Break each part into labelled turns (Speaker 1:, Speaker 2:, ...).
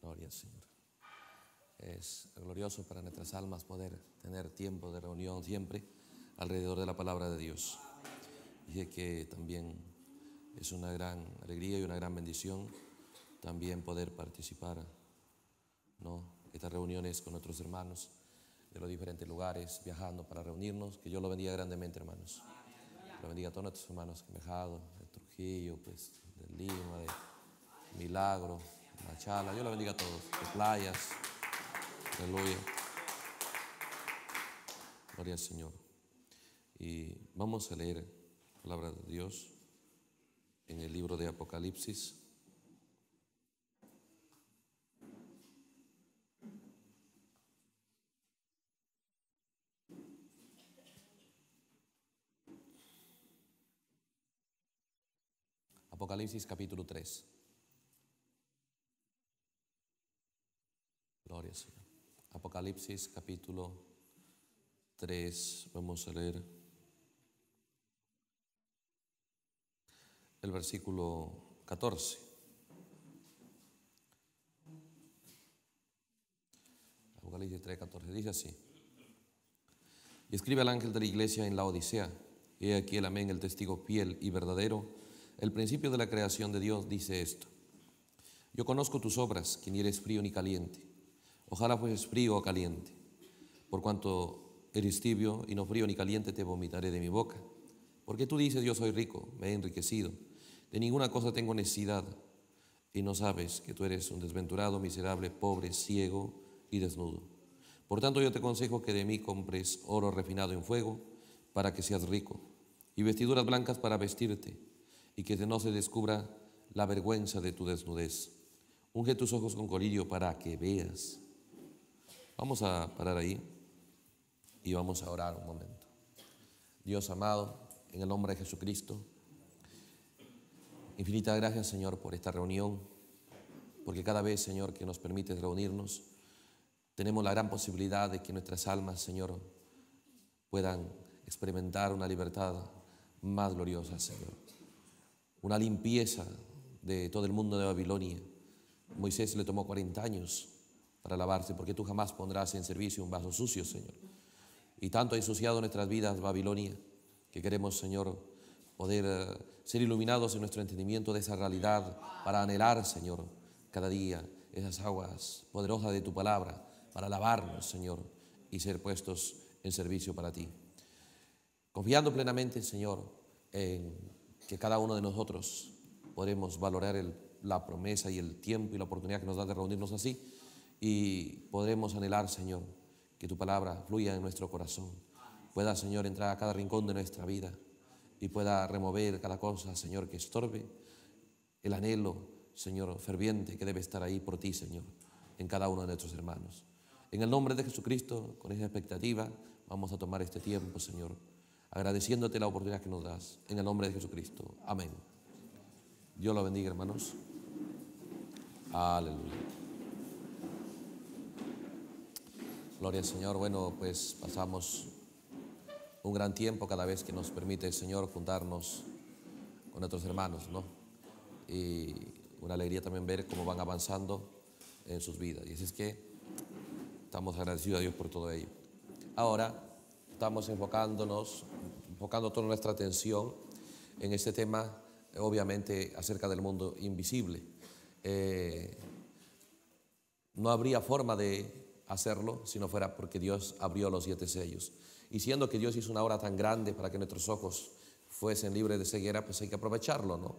Speaker 1: Gloria al Señor. Es glorioso para nuestras almas poder tener tiempo de reunión siempre alrededor de la palabra de Dios. Dije que también es una gran alegría y una gran bendición también poder participar, ¿no? Estas reuniones con nuestros hermanos de los diferentes lugares, viajando para reunirnos. Que yo lo bendiga grandemente, hermanos. Lo bendiga a todos nuestros hermanos que han viajado, de Trujillo, pues, de Lima, de Milagro, La Chala, Dios la bendiga a todos, las playas, aleluya. Gloria al Señor. Y vamos a leer la palabra de Dios en el libro de Apocalipsis. Apocalipsis capítulo 3. Gloria Señor. Apocalipsis capítulo 3, vamos a leer el versículo 14. Apocalipsis 3, 14 dice así. Y escribe al ángel de la iglesia en la Odisea, he aquí el amén, el testigo fiel y verdadero, el principio de la creación de Dios dice esto. Yo conozco tus obras, que ni eres frío ni caliente. Ojalá fueses frío o caliente. Por cuanto eres tibio y no frío ni caliente, te vomitaré de mi boca. Porque tú dices, yo soy rico, me he enriquecido, de ninguna cosa tengo necesidad, y no sabes que tú eres un desventurado, miserable, pobre, ciego y desnudo. Por tanto, yo te aconsejo que de mí compres oro refinado en fuego, para que seas rico, y vestiduras blancas para vestirte, y que no se descubra la vergüenza de tu desnudez. Unge tus ojos con colirio para que veas Vamos a parar ahí y vamos a orar un momento. Dios amado, en el nombre de Jesucristo, infinitas gracias Señor por esta reunión, porque cada vez Señor que nos permites reunirnos, tenemos la gran posibilidad de que nuestras almas Señor puedan experimentar una libertad más gloriosa Señor, una limpieza de todo el mundo de Babilonia. Moisés le tomó 40 años para lavarse, porque tú jamás pondrás en servicio un vaso sucio, Señor. Y tanto ha ensuciado nuestras vidas Babilonia, que queremos, Señor, poder eh, ser iluminados en nuestro entendimiento de esa realidad, para anhelar, Señor, cada día esas aguas poderosas de tu palabra, para lavarnos, Señor, y ser puestos en servicio para ti. Confiando plenamente, Señor, en que cada uno de nosotros podremos valorar la promesa y el tiempo y la oportunidad que nos da de reunirnos así y podremos anhelar, Señor, que tu palabra fluya en nuestro corazón. Pueda, Señor, entrar a cada rincón de nuestra vida y pueda remover cada cosa, Señor, que estorbe el anhelo, Señor, ferviente que debe estar ahí por ti, Señor, en cada uno de nuestros hermanos. En el nombre de Jesucristo, con esa expectativa, vamos a tomar este tiempo, Señor, agradeciéndote la oportunidad que nos das. En el nombre de Jesucristo. Amén. Dios lo bendiga, hermanos. Aleluya. Gloria al Señor. Bueno, pues pasamos un gran tiempo cada vez que nos permite el Señor juntarnos con nuestros hermanos, ¿no? Y una alegría también ver cómo van avanzando en sus vidas. Y así es que estamos agradecidos a Dios por todo ello. Ahora estamos enfocándonos, enfocando toda nuestra atención en este tema, obviamente, acerca del mundo invisible. Eh, no habría forma de hacerlo si no fuera porque Dios abrió los siete sellos. Y siendo que Dios hizo una obra tan grande para que nuestros ojos fuesen libres de ceguera, pues hay que aprovecharlo, ¿no?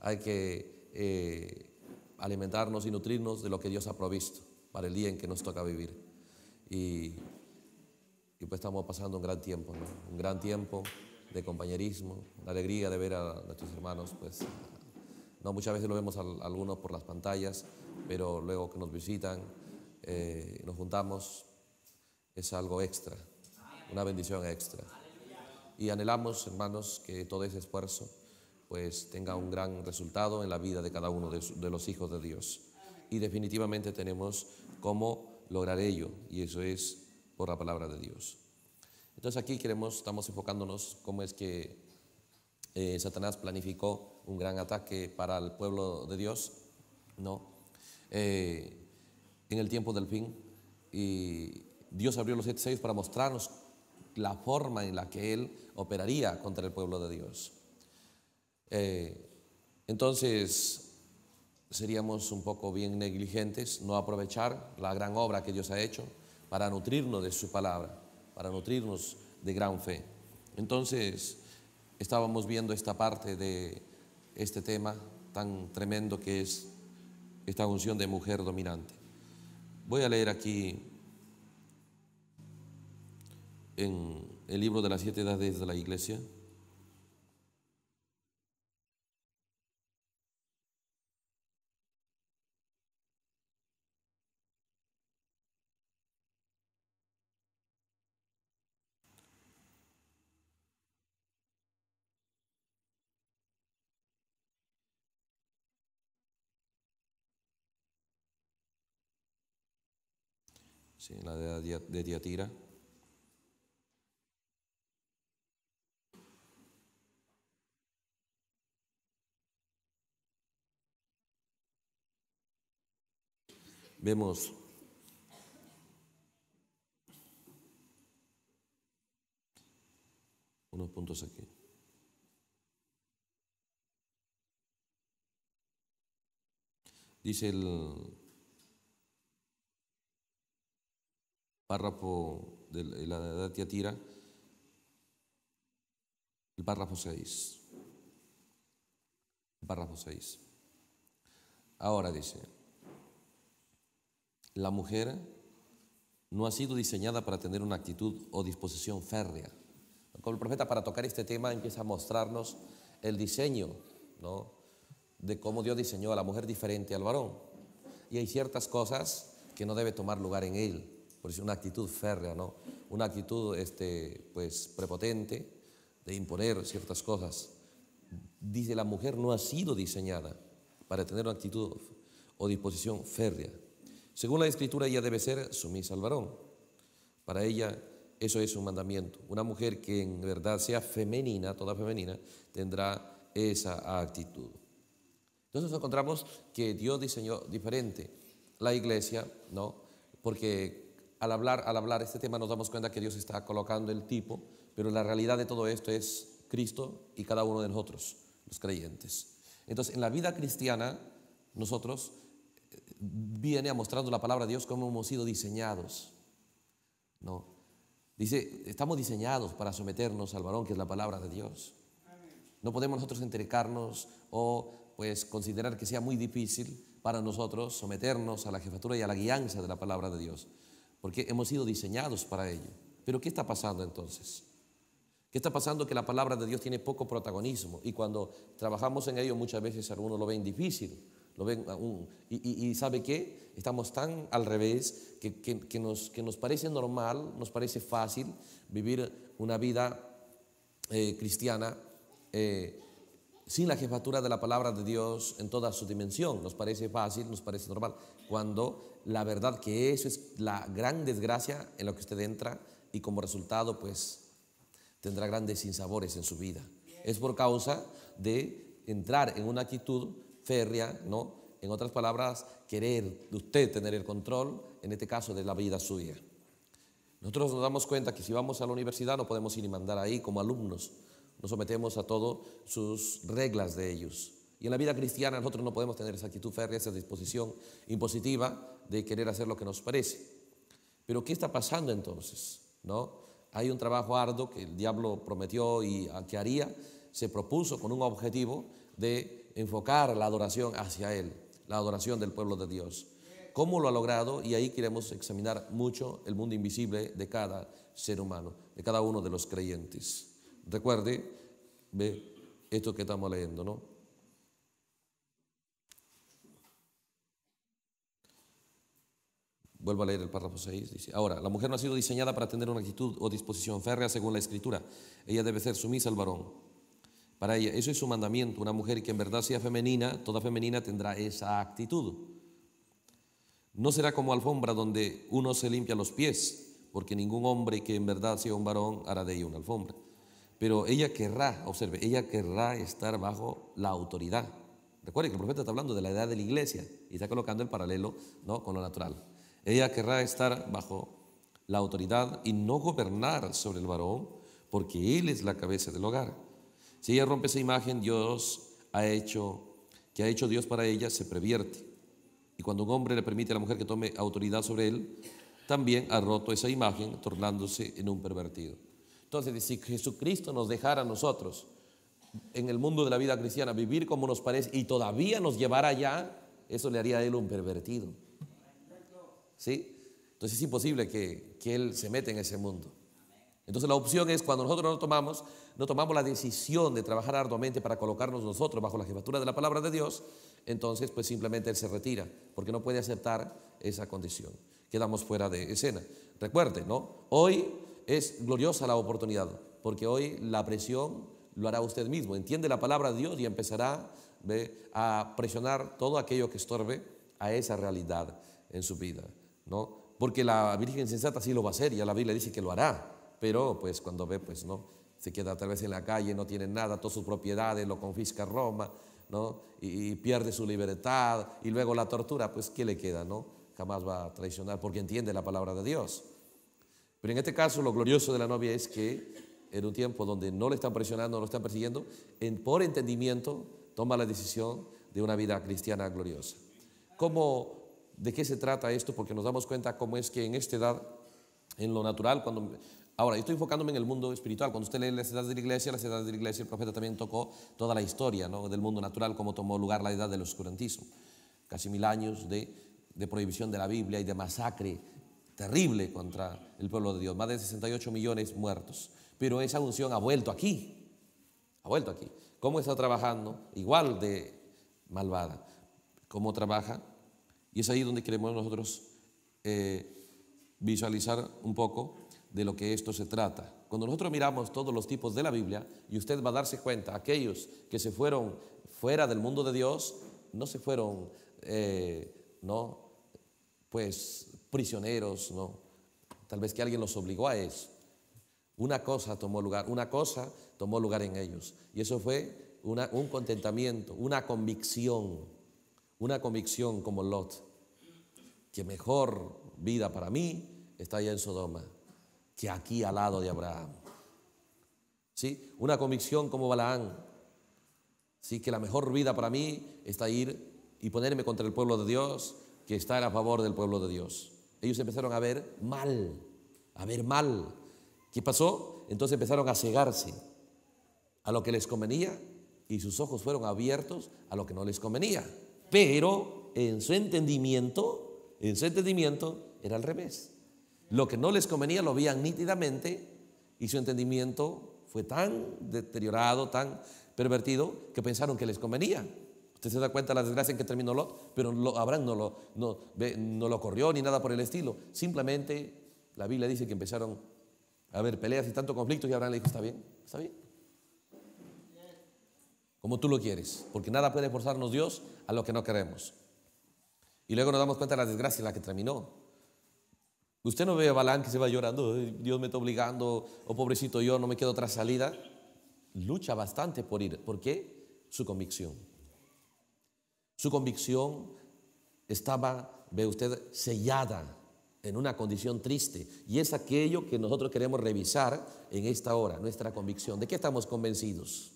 Speaker 1: Hay que eh, alimentarnos y nutrirnos de lo que Dios ha provisto para el día en que nos toca vivir. Y, pues estamos pasando un gran tiempo, ¿no? Un gran tiempo de compañerismo, de alegría de ver a nuestros hermanos, pues no muchas veces lo vemos algunos por las pantallas, pero luego que nos visitan eh, nos juntamos es algo extra, una bendición extra. Y anhelamos, hermanos, que todo ese esfuerzo pues tenga un gran resultado en la vida de cada uno de, los hijos de Dios. Y definitivamente tenemos cómo lograr ello, y eso es por la palabra de Dios. Entonces aquí queremos, estamos enfocándonos cómo es que eh, Satanás planificó un gran ataque para el pueblo de Dios, ¿no? Eh, en el tiempo del fin. Y Dios abrió los 76 para mostrarnos la forma en la que Él operaría contra el pueblo de Dios. Eh, entonces, seríamos un poco bien negligentes no aprovechar la gran obra que Dios ha hecho para nutrirnos de su palabra, para nutrirnos de gran fe. Entonces, estábamos viendo esta parte de este tema tan tremendo que es esta unción de mujer dominante. Voy a leer aquí en el libro de las siete edades de la iglesia. la de, de Vemos unos puntos aquí. Dice el párrafo de la edad Tiatira, el párrafo 6. El párrafo 6. Ahora dice, la mujer no ha sido diseñada para tener una actitud o disposición férrea. Como el profeta para tocar este tema empieza a mostrarnos el diseño, ¿no? De cómo Dios diseñó a la mujer diferente al varón. Y hay ciertas cosas que no debe tomar lugar en él una actitud férrea, ¿no? una actitud este, pues, prepotente de imponer ciertas cosas. Dice, la mujer no ha sido diseñada para tener una actitud o disposición férrea. Según la escritura, ella debe ser sumisa al varón. Para ella eso es un mandamiento. Una mujer que en verdad sea femenina, toda femenina, tendrá esa actitud. Entonces encontramos que Dios diseñó diferente la iglesia, ¿no? Porque al hablar, al hablar este tema nos damos cuenta que Dios está colocando el tipo, pero la realidad de todo esto es Cristo y cada uno de nosotros, los creyentes. Entonces, en la vida cristiana, nosotros eh, viene a mostrando la palabra de Dios como hemos sido diseñados. No. Dice, estamos diseñados para someternos al varón, que es la palabra de Dios. No podemos nosotros entrecarnos o pues considerar que sea muy difícil para nosotros someternos a la jefatura y a la guianza de la palabra de Dios porque hemos sido diseñados para ello. Pero ¿qué está pasando entonces? ¿Qué está pasando? Que la palabra de Dios tiene poco protagonismo y cuando trabajamos en ello muchas veces algunos lo ven difícil, lo ven aún, y, sabe qué, estamos tan al revés que, nos, que nos parece normal, nos parece fácil vivir una vida eh, cristiana eh, sin la jefatura de la palabra de Dios en toda su dimensión. Nos parece fácil, nos parece normal, cuando la verdad que eso es la gran desgracia en la que usted entra y como resultado pues tendrá grandes sinsabores en su vida. Es por causa de entrar en una actitud férrea, ¿no? En otras palabras, querer de usted tener el control, en este caso de la vida suya. Nosotros nos damos cuenta que si vamos a la universidad no podemos ir y mandar ahí como alumnos, nos sometemos a todas sus reglas de ellos. Y en la vida cristiana nosotros no podemos tener esa actitud férrea, esa disposición impositiva, de querer hacer lo que nos parece. Pero ¿qué está pasando entonces? ¿No? Hay un trabajo arduo que el diablo prometió y ah, que haría, se propuso con un objetivo de enfocar la adoración hacia él, la adoración del pueblo de Dios. ¿Cómo lo ha logrado? Y ahí queremos examinar mucho el mundo invisible de cada ser humano, de cada uno de los creyentes. Recuerde, ve esto que estamos leyendo, ¿no? Vuelvo a leer el párrafo 6. Dice, ahora, la mujer no ha sido diseñada para tener una actitud o disposición férrea según la escritura. Ella debe ser sumisa al varón. Para ella, eso es su mandamiento. Una mujer que en verdad sea femenina, toda femenina tendrá esa actitud. No será como alfombra donde uno se limpia los pies, porque ningún hombre que en verdad sea un varón hará de ella una alfombra. Pero ella querrá, observe, ella querrá estar bajo la autoridad. Recuerde que el profeta está hablando de la edad de la iglesia y está colocando el paralelo ¿no? con lo natural. Ella querrá estar bajo la autoridad y no gobernar sobre el varón, porque él es la cabeza del hogar. Si ella rompe esa imagen, Dios ha hecho, que ha hecho Dios para ella, se previerte. Y cuando un hombre le permite a la mujer que tome autoridad sobre él, también ha roto esa imagen, tornándose en un pervertido. Entonces, si Jesucristo nos dejara a nosotros en el mundo de la vida cristiana vivir como nos parece y todavía nos llevara allá, eso le haría a él un pervertido. ¿sí? Entonces es imposible que, Él se meta en ese mundo. Entonces la opción es cuando nosotros no tomamos, no tomamos la decisión de trabajar arduamente para colocarnos nosotros bajo la jefatura de la palabra de Dios, entonces pues simplemente Él se retira, porque no puede aceptar esa condición. Quedamos fuera de escena. Recuerde, ¿no? Hoy es gloriosa la oportunidad, porque hoy la presión lo hará usted mismo. Entiende la palabra de Dios y empezará a presionar todo aquello que estorbe a esa realidad en su vida. Porque la Virgen sensata sí lo va a hacer, ya la Biblia dice que lo hará, pero pues cuando ve, pues no, se queda tal vez en la calle, no tiene nada, todas sus propiedades, lo confisca Roma, ¿no? Y, pierde su libertad, y luego la tortura, pues ¿qué le queda, no? Jamás va a traicionar porque entiende la palabra de Dios. Pero en este caso lo glorioso de la novia es que en un tiempo donde no le están presionando, no lo están persiguiendo, por entendimiento toma la decisión de una vida cristiana gloriosa. ¿Cómo de qué se trata esto, porque nos damos cuenta cómo es que en esta edad, en lo natural, cuando... Ahora, estoy enfocándome en el mundo espiritual. Cuando usted lee las edades de la iglesia, las edades de la iglesia, el profeta también tocó toda la historia del mundo natural, cómo tomó lugar la edad del oscurantismo. Casi mil años de, de prohibición de la Biblia y de masacre terrible contra el pueblo de Dios. Más de 68 millones muertos. Pero esa unción ha vuelto aquí. Ha vuelto aquí. ¿Cómo está trabajando? Igual de malvada. ¿Cómo trabaja? Y es ahí donde queremos nosotros eh, visualizar un poco de lo que esto se trata. Cuando nosotros miramos todos los tipos de la Biblia, y usted va a darse cuenta, aquellos que se fueron fuera del mundo de Dios, no se fueron, eh, ¿no? Pues prisioneros, ¿no? Tal vez que alguien los obligó a eso. Una cosa tomó lugar, una cosa tomó lugar en ellos. Y eso fue un contentamiento, una convicción una convicción como Lot, que mejor vida para mí está allá en Sodoma que aquí al lado de Abraham. ¿Sí? Una convicción como Balaán, ¿sí? que la mejor vida para mí está ir y ponerme contra el pueblo de Dios, que está a favor del pueblo de Dios. Ellos empezaron a ver mal, a ver mal. ¿Qué pasó? Entonces empezaron a cegarse a lo que les convenía y sus ojos fueron abiertos a lo que no les convenía pero en su entendimiento, en su entendimiento era al revés. Lo que no les convenía lo veían nítidamente y su entendimiento fue tan deteriorado, tan pervertido, que pensaron que les convenía. Usted se da cuenta de la desgracia en que terminó Lot, pero Abraham no lo, no, lo corrió ni nada por el estilo. Simplemente la Biblia dice que empezaron a haber peleas y tanto conflictos y Abraham le dijo, está bien, está bien, como tú lo quieres, porque nada puede forzarnos Dios a lo que no queremos. Y luego nos damos cuenta de la desgracia en la que terminó. Usted no ve a Balán que se va llorando, Dios me está obligando, oh pobrecito yo, no me quedo otra salida. Lucha bastante por ir. ¿Por qué? Su convicción. Su convicción estaba, ve usted, sellada en una condición triste. Y es aquello que nosotros queremos revisar en esta hora, nuestra convicción. ¿De qué estamos convencidos?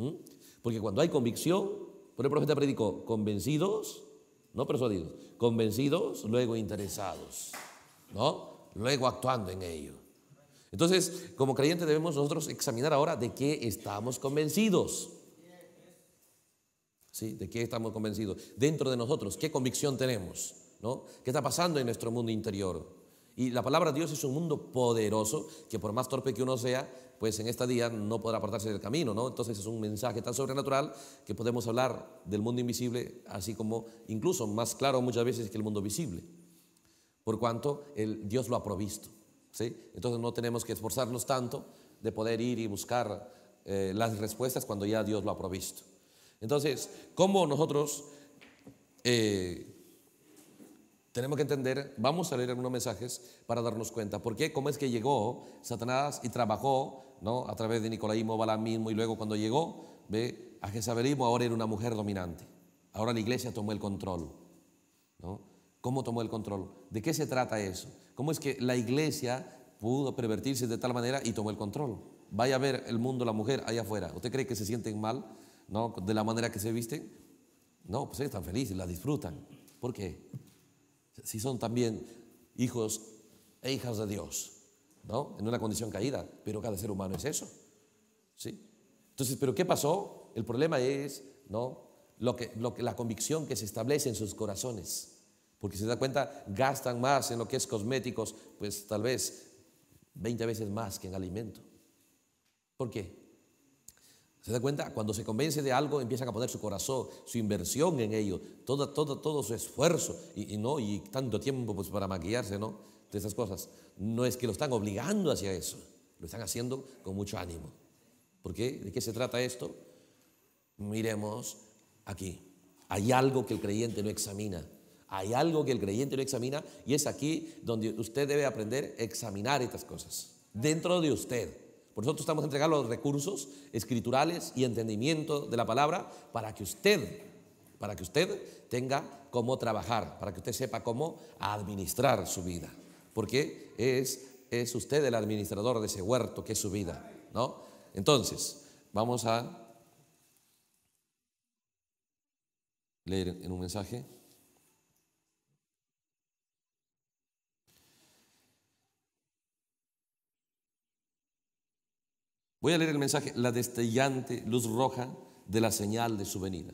Speaker 1: ¿Mm? Porque cuando hay convicción, por el profeta predicó, convencidos, no persuadidos, convencidos, luego interesados, ¿no? Luego actuando en ello. Entonces, como creyentes debemos nosotros examinar ahora de qué estamos convencidos. ¿Sí? ¿De qué estamos convencidos? Dentro de nosotros, ¿qué convicción tenemos? ¿No? ¿Qué está pasando en nuestro mundo interior? Y la palabra de Dios es un mundo poderoso que por más torpe que uno sea, pues en esta día no podrá apartarse del camino, ¿no? Entonces es un mensaje tan sobrenatural que podemos hablar del mundo invisible, así como incluso más claro muchas veces que el mundo visible, por cuanto el Dios lo ha provisto, ¿sí? Entonces no tenemos que esforzarnos tanto de poder ir y buscar eh, las respuestas cuando ya Dios lo ha provisto. Entonces, ¿cómo nosotros eh, tenemos que entender, vamos a leer algunos mensajes para darnos cuenta. ¿Por qué? ¿Cómo es que llegó Satanás y trabajó ¿no? a través de Nicolaimo, Balamismo y luego cuando llegó ¿ve? a Jezabelismo ahora era una mujer dominante? Ahora la iglesia tomó el control. ¿no? ¿Cómo tomó el control? ¿De qué se trata eso? ¿Cómo es que la iglesia pudo pervertirse de tal manera y tomó el control? Vaya a ver el mundo, la mujer allá afuera. ¿Usted cree que se sienten mal ¿no? de la manera que se visten? No, pues están felices, la disfrutan. ¿Por qué? si son también hijos e hijas de Dios, ¿no? En una condición caída, pero cada ser humano es eso, ¿sí? Entonces, ¿pero qué pasó? El problema es, ¿no? Lo que, la convicción que se establece en sus corazones, porque se da cuenta, gastan más en lo que es cosméticos, pues tal vez 20 veces más que en alimento. ¿Por qué? ¿Se da cuenta? Cuando se convence de algo, empiezan a poner su corazón, su inversión en ello, todo, todo, todo su esfuerzo. Y, no, y tanto tiempo pues, para maquillarse, ¿no? De esas cosas. No es que lo están obligando hacia eso, lo están haciendo con mucho ánimo. ¿Por qué? ¿De qué se trata esto? Miremos aquí. Hay algo que el creyente no examina. Hay algo que el creyente no examina y es aquí donde usted debe aprender a examinar estas cosas. Dentro de usted. Por nosotros estamos entregando los recursos escriturales y entendimiento de la palabra para que usted, para que usted tenga cómo trabajar, para que usted sepa cómo administrar su vida. Porque es, es usted el administrador de ese huerto que es su vida. ¿no? Entonces, vamos a leer en un mensaje. Voy a leer el mensaje, la destellante luz roja de la señal de su venida.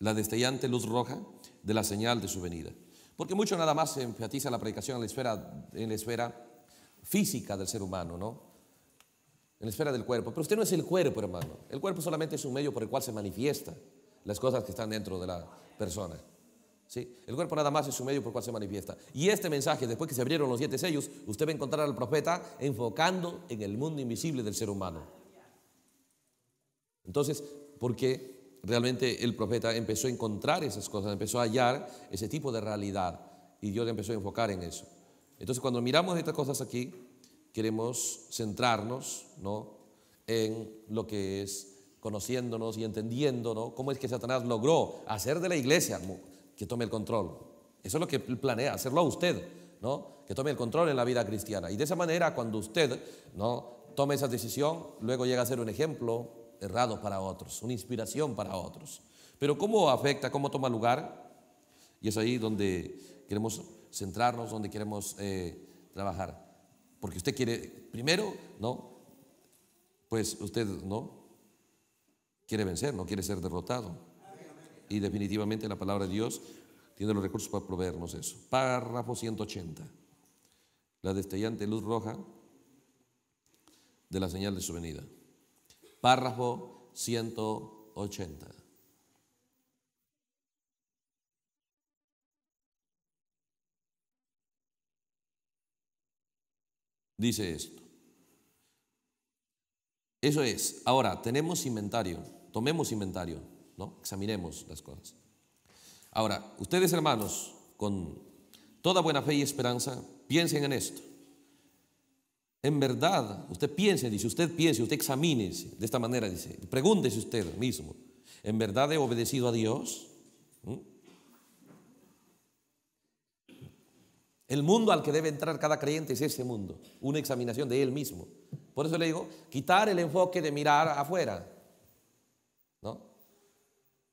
Speaker 1: La destellante luz roja de la señal de su venida. Porque mucho nada más se enfatiza la predicación en la esfera, en la esfera física del ser humano, ¿no? En la esfera del cuerpo. Pero usted no es el cuerpo, hermano. El cuerpo solamente es un medio por el cual se manifiesta las cosas que están dentro de la persona. El cuerpo nada más es su medio por cual se manifiesta. Y este mensaje, después que se abrieron los siete sellos, usted va a encontrar al profeta enfocando en el mundo invisible del ser humano. Entonces, porque realmente el profeta empezó a encontrar esas cosas, empezó a hallar ese tipo de realidad y Dios le empezó a enfocar en eso. Entonces, cuando miramos estas cosas aquí, queremos centrarnos ¿no? en lo que es conociéndonos y entendiendo cómo es que Satanás logró hacer de la iglesia que tome el control. Eso es lo que planea, hacerlo a usted, ¿no? Que tome el control en la vida cristiana. Y de esa manera, cuando usted, ¿no? Tome esa decisión, luego llega a ser un ejemplo errado para otros, una inspiración para otros. Pero ¿cómo afecta, cómo toma lugar? Y es ahí donde queremos centrarnos, donde queremos eh, trabajar. Porque usted quiere, primero, ¿no? Pues usted, ¿no? Quiere vencer, no quiere ser derrotado y definitivamente la palabra de Dios tiene los recursos para proveernos eso. Párrafo 180. La destellante luz roja de la señal de su venida. Párrafo 180. Dice esto. Eso es. Ahora, tenemos inventario. Tomemos inventario. Examinemos las cosas. Ahora, ustedes hermanos, con toda buena fe y esperanza, piensen en esto. En verdad, usted piense, dice, usted piense, usted examine de esta manera, dice, pregúntese usted mismo, ¿en verdad he obedecido a Dios? ¿Mm? El mundo al que debe entrar cada creyente es ese mundo, una examinación de él mismo. Por eso le digo, quitar el enfoque de mirar afuera,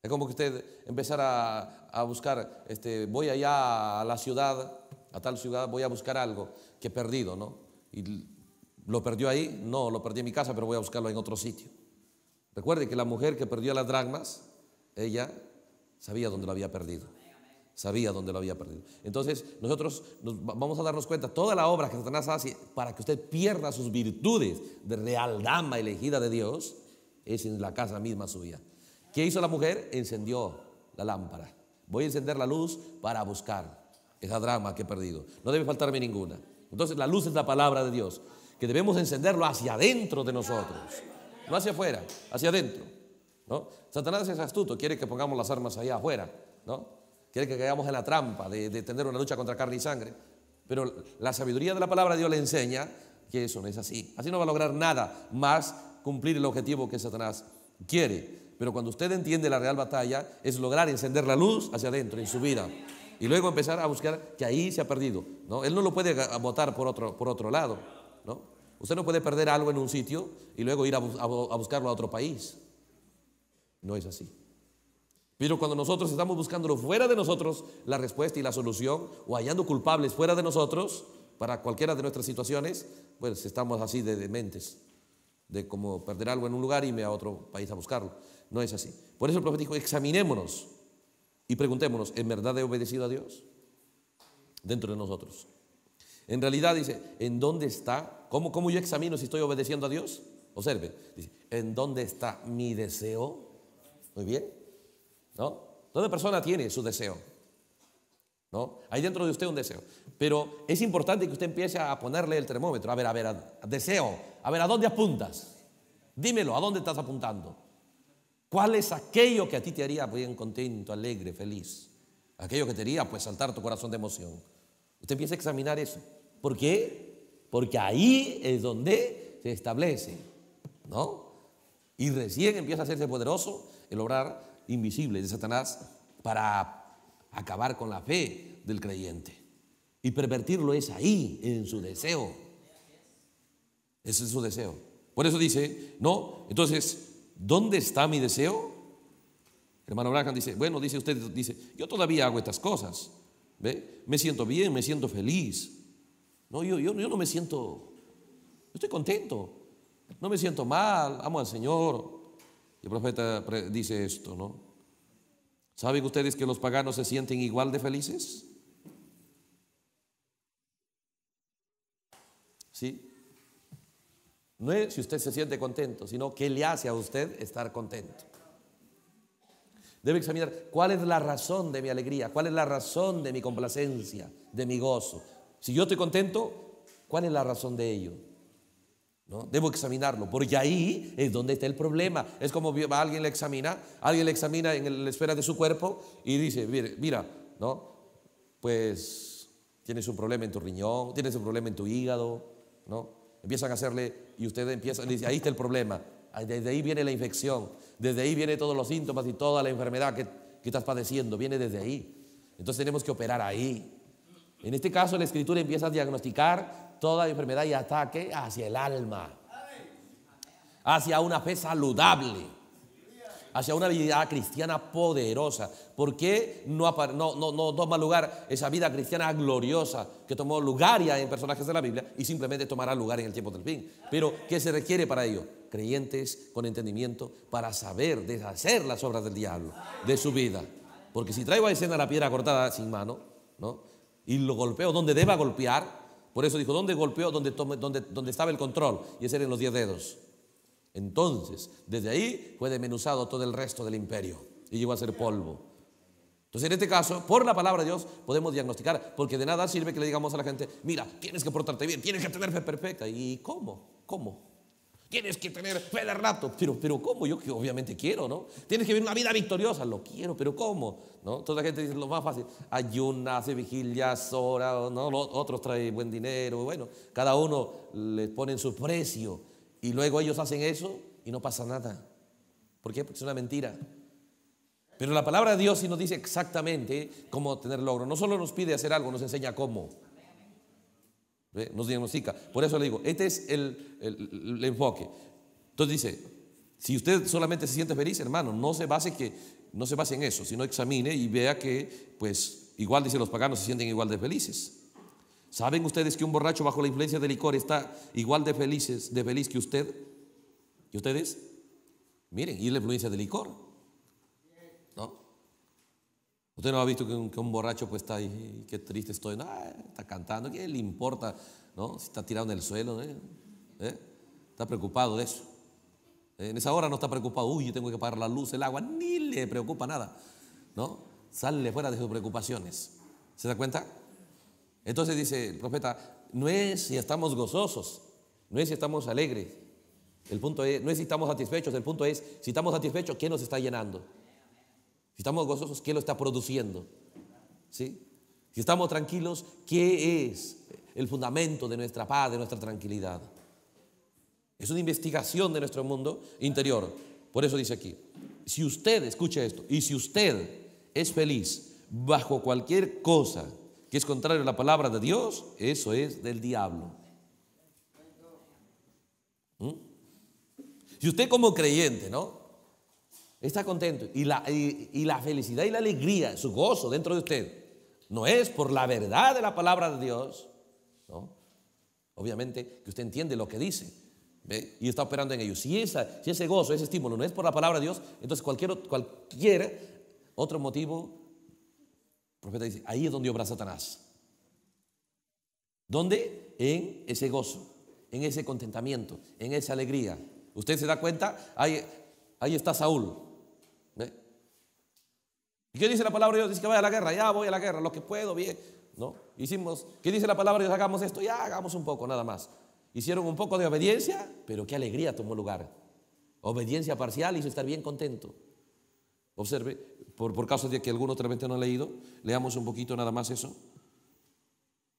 Speaker 1: es como que usted empezara a, buscar, este, voy allá a la ciudad, a tal ciudad, voy a buscar algo que he perdido, ¿no? Y lo perdió ahí, no, lo perdí en mi casa, pero voy a buscarlo en otro sitio. Recuerde que la mujer que perdió las dragmas, ella sabía dónde lo había perdido. Sabía dónde lo había perdido. Entonces, nosotros vamos a darnos cuenta toda la obra que Satanás hace para que usted pierda sus virtudes de real dama elegida de Dios es en la casa misma suya. ¿Qué hizo la mujer? Encendió la lámpara. Voy a encender la luz para buscar esa drama que he perdido. No debe faltarme ninguna. Entonces la luz es la palabra de Dios, que debemos encenderlo hacia adentro de nosotros, no hacia afuera, hacia adentro. ¿no? Satanás es astuto, quiere que pongamos las armas allá afuera, ¿no? quiere que caigamos en la trampa de, de tener una lucha contra carne y sangre. Pero la sabiduría de la palabra de Dios le enseña que eso no es así. Así no va a lograr nada más cumplir el objetivo que Satanás quiere. Pero cuando usted entiende la real batalla, es lograr encender la luz hacia adentro en su vida. Y luego empezar a buscar que ahí se ha perdido. ¿no? Él no lo puede votar por otro, por otro lado. ¿no? Usted no puede perder algo en un sitio y luego ir a, buscarlo a otro país. No es así. Pero cuando nosotros estamos buscándolo fuera de nosotros, la respuesta y la solución, o hallando culpables fuera de nosotros, para cualquiera de nuestras situaciones, pues estamos así de dementes, de como perder algo en un lugar y e irme a otro país a buscarlo. No es así. Por eso el profeta dijo, examinémonos y preguntémonos, ¿en verdad he obedecido a Dios? Dentro de nosotros. En realidad dice, ¿en dónde está? ¿Cómo, yo examino si estoy obedeciendo a Dios? Observe, dice, ¿en dónde está mi deseo? Muy bien. ¿No? Toda persona tiene su deseo. ¿No? Hay dentro de usted un deseo. Pero es importante que usted empiece a ponerle el termómetro. A ver, a ver, deseo. A ver, ¿a dónde apuntas? Dímelo, ¿a dónde estás apuntando? ¿Cuál es aquello que a ti te haría bien contento, alegre, feliz? Aquello que te haría pues saltar tu corazón de emoción. Usted empieza a examinar eso. ¿Por qué? Porque ahí es donde se establece, ¿no? Y recién empieza a hacerse poderoso el obrar invisible de Satanás para acabar con la fe del creyente. Y pervertirlo es ahí, en su deseo. Ese es su deseo. Por eso dice, ¿no? Entonces, ¿Dónde está mi deseo? hermano Abraham dice, bueno, dice usted, dice, yo todavía hago estas cosas. ¿ve? Me siento bien, me siento feliz. No, yo, yo, no me siento, estoy contento. No me siento mal, amo al Señor. Y el profeta dice esto, ¿no? ¿Saben ustedes que los paganos se sienten igual de felices? ¿Sí? No es si usted se siente contento, sino qué le hace a usted estar contento. Debe examinar cuál es la razón de mi alegría, cuál es la razón de mi complacencia, de mi gozo. Si yo estoy contento, ¿cuál es la razón de ello? ¿No? Debo examinarlo, porque ahí es donde está el problema. Es como alguien le examina, alguien le examina en la esfera de su cuerpo y dice, mira, mira ¿no? Pues tienes un problema en tu riñón, tienes un problema en tu hígado, ¿no? Empiezan a hacerle y usted empieza, dice, ahí está el problema. Desde ahí viene la infección, desde ahí vienen todos los síntomas y toda la enfermedad que, que estás padeciendo, viene desde ahí. Entonces tenemos que operar ahí. En este caso la escritura empieza a diagnosticar toda enfermedad y ataque hacia el alma, hacia una fe saludable hacia una vida cristiana poderosa. ¿Por qué no, toma lugar esa vida cristiana gloriosa que tomó lugar ya en personajes de la Biblia y simplemente tomará lugar en el tiempo del fin? Pero, ¿qué se requiere para ello? Creyentes con entendimiento para saber deshacer las obras del diablo de su vida. Porque si traigo a escena la piedra cortada sin mano, ¿no? Y lo golpeo donde deba golpear, por eso dijo, ¿dónde golpeó? Donde, donde, estaba el control, y ese era en los diez dedos. Entonces, desde ahí fue desmenuzado todo el resto del imperio y llegó a ser polvo. Entonces, en este caso, por la palabra de Dios podemos diagnosticar, porque de nada sirve que le digamos a la gente, mira, tienes que portarte bien, tienes que tener fe perfecta. ¿Y cómo? ¿Cómo? Tienes que tener fe de rato, pero, pero ¿cómo? Yo que obviamente quiero, ¿no? Tienes que vivir una vida victoriosa, lo quiero, pero ¿cómo? ¿No? Toda la gente dice lo más fácil, ayuna, hace vigilias, horas ¿no? otros traen buen dinero, bueno, cada uno les pone su precio, y luego ellos hacen eso y no pasa nada. ¿Por qué? Porque es una mentira. Pero la palabra de Dios sí nos dice exactamente cómo tener logro. No solo nos pide hacer algo, nos enseña cómo. Nos diagnostica. Por eso le digo, este es el, enfoque. Entonces dice, si usted solamente se siente feliz, hermano, no se base que no se base en eso, sino examine y vea que, pues, igual dice los paganos se sienten igual de felices. ¿Saben ustedes que un borracho bajo la influencia del licor está igual de, de feliz que usted? ¿Y ustedes? Miren, y la influencia del licor. ¿No? Usted no ha visto que un, borracho pues está ahí, qué triste estoy, eh, está cantando, ¿qué le importa? ¿No? Si está tirado en el suelo, ¿eh? ¿eh? Está preocupado de eso. En esa hora no está preocupado, uy, yo tengo que pagar la luz, el agua, ni le preocupa nada. ¿No? Sale fuera de sus preocupaciones. ¿Se da cuenta? Entonces dice el profeta, no es si estamos gozosos, no es si estamos alegres, el punto es, no es si estamos satisfechos, el punto es, si estamos satisfechos, ¿qué nos está llenando? Si estamos gozosos, ¿qué lo está produciendo? ¿Sí? Si estamos tranquilos, ¿qué es el fundamento de nuestra paz, de nuestra tranquilidad? Es una investigación de nuestro mundo interior. Por eso dice aquí, si usted, escucha esto, y si usted es feliz bajo cualquier cosa que es contrario a la palabra de Dios, eso es del diablo. Si ¿Mm? usted como creyente, ¿no? Está contento y la, felicidad y la alegría, su gozo dentro de usted, no es por la verdad de la palabra de Dios, ¿no? Obviamente que usted entiende lo que dice y está operando en ello. Si, esa, si ese gozo, ese estímulo no es por la palabra de Dios, entonces cualquier, cualquier otro motivo el profeta dice, ahí es donde obra Satanás. ¿Dónde? En ese gozo, en ese contentamiento, en esa alegría. Usted se da cuenta, ahí, ahí está Saúl. qué dice la palabra de Dios? Dice que vaya a la guerra, ya voy a la guerra, lo que puedo, bien. ¿No? Hicimos, ¿qué dice la palabra de Dios? Hagamos esto, ya hagamos un poco, nada más. Hicieron un poco de obediencia, pero qué alegría tomó lugar. Obediencia parcial hizo estar bien contento. Observe, por, por de que alguno otra vez no ha leído, leamos un poquito nada más eso.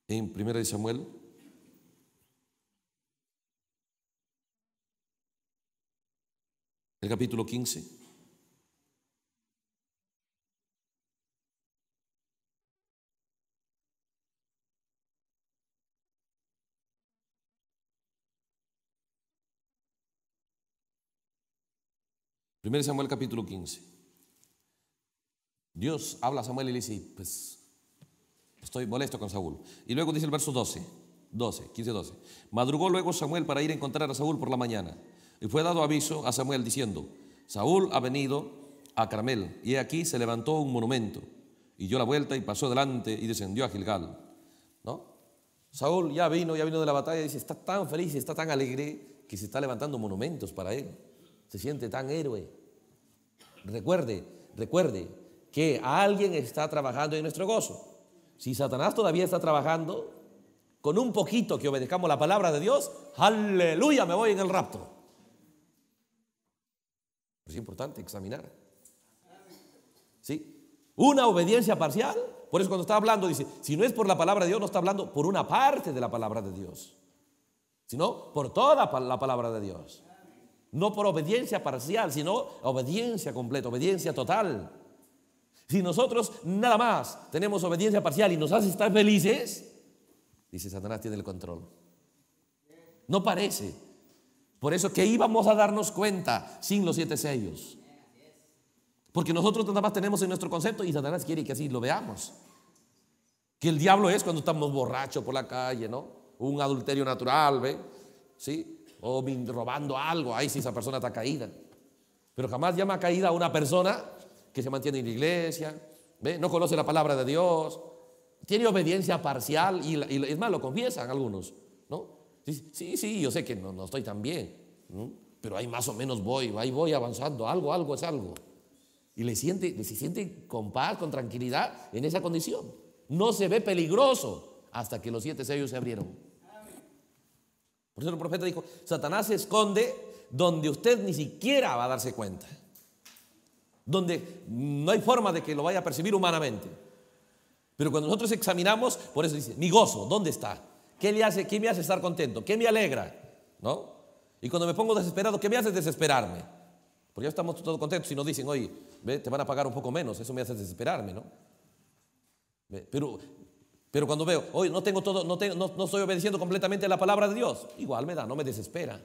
Speaker 1: En 1 Samuel. El capítulo 15. 1 Samuel capítulo 15. Dios habla a Samuel y le dice, pues estoy molesto con Saúl. Y luego dice el verso 12, 12, 15, 12. Madrugó luego Samuel para ir a encontrar a Saúl por la mañana. Y fue dado aviso a Samuel diciendo, Saúl ha venido a Carmel y aquí se levantó un monumento. Y dio la vuelta y pasó adelante y descendió a Gilgal. ¿No? Saúl ya vino, ya vino de la batalla y dice, está tan feliz, y está tan alegre que se está levantando monumentos para él. Se siente tan héroe. Recuerde, recuerde, que alguien está trabajando en nuestro gozo. Si Satanás todavía está trabajando, con un poquito que obedezcamos la palabra de Dios, aleluya, me voy en el rapto. Es importante examinar. ¿Sí? Una obediencia parcial. Por eso cuando está hablando dice, si no es por la palabra de Dios, no está hablando por una parte de la palabra de Dios, sino por toda la palabra de Dios. No por obediencia parcial, sino obediencia completa, obediencia total. Si nosotros nada más tenemos obediencia parcial y nos hace estar felices, dice Satanás tiene el control. No parece. Por eso que íbamos a darnos cuenta sin los siete sellos. Porque nosotros nada más tenemos en nuestro concepto y Satanás quiere que así lo veamos. Que el diablo es cuando estamos borrachos por la calle, ¿no? Un adulterio natural, ¿ve? ¿Sí? O robando algo, ahí sí esa persona está caída. Pero jamás llama caída a una persona que se mantiene en la iglesia, no conoce la palabra de Dios, tiene obediencia parcial y, es más, lo confiesan algunos, ¿no? Sí, sí, yo sé que no, estoy tan bien, pero ahí más o menos voy, ahí voy avanzando, algo, algo es algo. Y le siente, se siente con paz, con tranquilidad en esa condición. No se ve peligroso hasta que los siete sellos se abrieron. Por eso el profeta dijo, Satanás se esconde donde usted ni siquiera va a darse cuenta donde no hay forma de que lo vaya a percibir humanamente. Pero cuando nosotros examinamos, por eso dice, mi gozo, ¿dónde está? ¿Qué, le hace, qué me hace estar contento? ¿Qué me alegra? ¿No? Y cuando me pongo desesperado, ¿qué me hace desesperarme? Porque ya estamos todos contentos si nos dicen, oye, te van a pagar un poco menos, eso me hace desesperarme, ¿no? pero, pero cuando veo, oye, no tengo todo, no, no, no estoy obedeciendo completamente a la palabra de Dios, igual me da, no me desespera.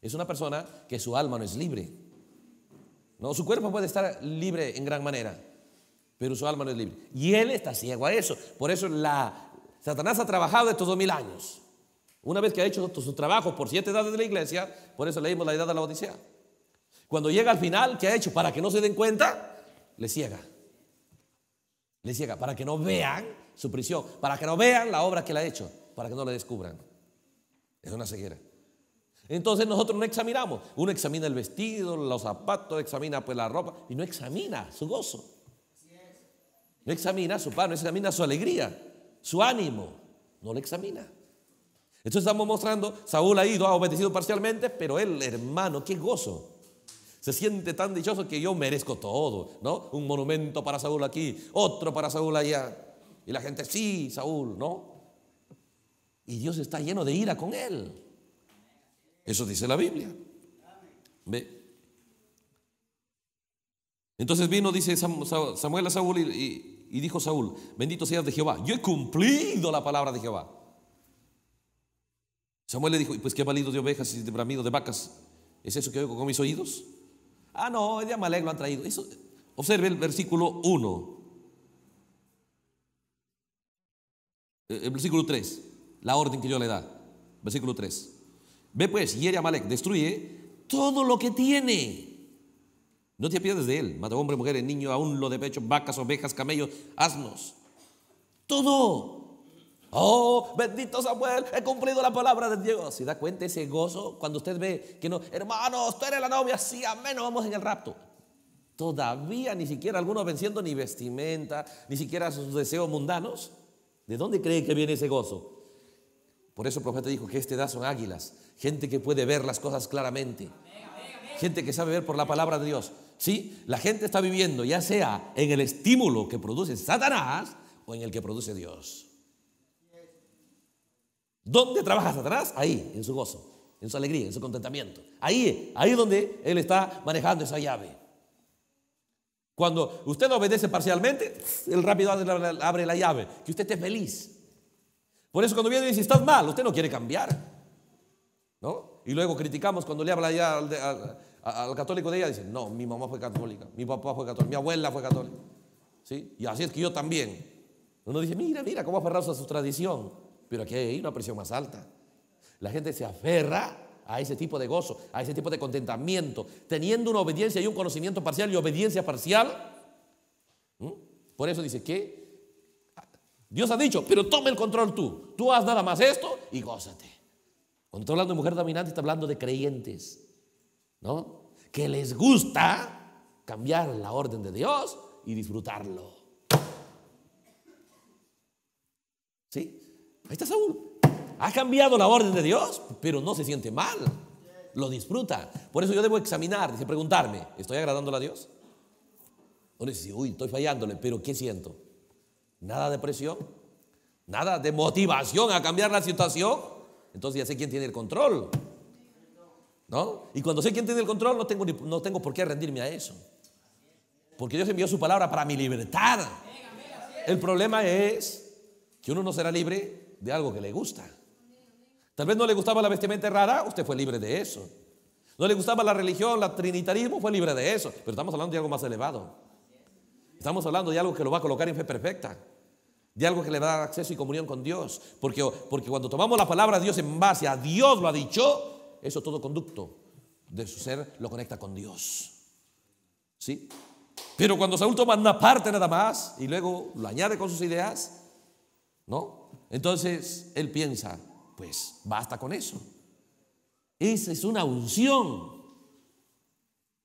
Speaker 1: Es una persona que su alma no es libre. No, su cuerpo puede estar libre en gran manera, pero su alma no es libre. Y él está ciego a eso. Por eso Satanás ha trabajado estos dos mil años. Una vez que ha hecho su trabajo por siete edades de la iglesia, por eso leímos la edad de la Odisea. Cuando llega al final, ¿qué ha hecho? Para que no se den cuenta, le ciega. Le ciega, para que no vean su prisión, para que no vean la obra que le ha hecho, para que no la descubran. Es una ceguera. Entonces nosotros no examinamos. Uno examina el vestido, los zapatos, examina pues la ropa y no examina su gozo. No examina su pan, no examina su alegría, su ánimo. No lo examina. Entonces estamos mostrando, Saúl ha ido, ha obedecido parcialmente, pero él, hermano, qué gozo. Se siente tan dichoso que yo merezco todo, ¿no? Un monumento para Saúl aquí, otro para Saúl allá. Y la gente, sí, Saúl, ¿no? Y Dios está lleno de ira con él. Eso dice la Biblia. ¿Ve? Entonces vino, dice Samuel a Saúl y, dijo Saúl, bendito seas de Jehová, yo he cumplido la palabra de Jehová. Samuel le dijo, ¿y pues qué valido de ovejas y de bramido de vacas? ¿Es eso que oigo con mis oídos? Ah, no, ya me lo han traído. Eso, observe el versículo 1. Eh, el versículo 3, la orden que yo le da. Versículo 3. Ve pues, hiere a Malek, destruye todo lo que tiene. No te apiades de él. Mata hombre, mujer, niño, aún lo de pecho, vacas, ovejas, camellos, asnos. Todo. Oh, bendito Samuel, he cumplido la palabra de Dios. ¿Se da cuenta ese gozo cuando usted ve que no, hermanos, tú eres la novia? Sí, amén, menos vamos en el rapto. Todavía ni siquiera algunos venciendo ni vestimenta, ni siquiera sus deseos mundanos. ¿De dónde cree que viene ese gozo? Por eso el profeta dijo que este da son águilas, gente que puede ver las cosas claramente, gente que sabe ver por la palabra de Dios. ¿Sí? La gente está viviendo ya sea en el estímulo que produce Satanás o en el que produce Dios. ¿Dónde trabaja Satanás? Ahí, en su gozo, en su alegría, en su contentamiento. Ahí, ahí donde él está manejando esa llave. Cuando usted obedece parcialmente, él rápido abre la, abre la llave, que usted esté feliz. Por eso cuando viene y dice, estás mal, usted no quiere cambiar. Y luego criticamos cuando le habla al, al, católico de ella, dice, no, mi mamá fue católica, mi papá fue católico, mi abuela fue católica. ¿Sí? Y así es que yo también. Uno dice, mira, mira, cómo aferrarse a su tradición. Pero aquí hay una presión más alta. La gente se aferra a ese tipo de gozo, a ese tipo de contentamiento, teniendo una obediencia y un conocimiento parcial y obediencia parcial. Por eso dice que Dios ha dicho, pero tome el control tú. Tú haz nada más esto y gózate. Cuando está hablando de mujer dominante, está hablando de creyentes, ¿no? Que les gusta cambiar la orden de Dios y disfrutarlo. ¿Sí? Ahí está Saúl. Ha cambiado la orden de Dios, pero no se siente mal. Lo disfruta. Por eso yo debo examinar, preguntarme, ¿estoy agradándole a Dios? uy, estoy fallándole, pero ¿qué siento? nada de presión, nada de motivación a cambiar la situación, entonces ya sé quién tiene el control. ¿No? Y cuando sé quién tiene el control, no tengo, no tengo por qué rendirme a eso. Porque Dios envió su palabra para mi libertad. El problema es que uno no será libre de algo que le gusta. Tal vez no le gustaba la vestimenta rara, usted fue libre de eso. No le gustaba la religión, la trinitarismo, fue libre de eso. Pero estamos hablando de algo más elevado. Estamos hablando de algo que lo va a colocar en fe perfecta, de algo que le va a dar acceso y comunión con Dios. Porque, porque cuando tomamos la palabra de Dios en base a Dios lo ha dicho, eso todo conducto de su ser lo conecta con Dios. ¿Sí? Pero cuando Saúl toma una parte nada más y luego lo añade con sus ideas, ¿no? Entonces él piensa, pues basta con eso. Esa es una unción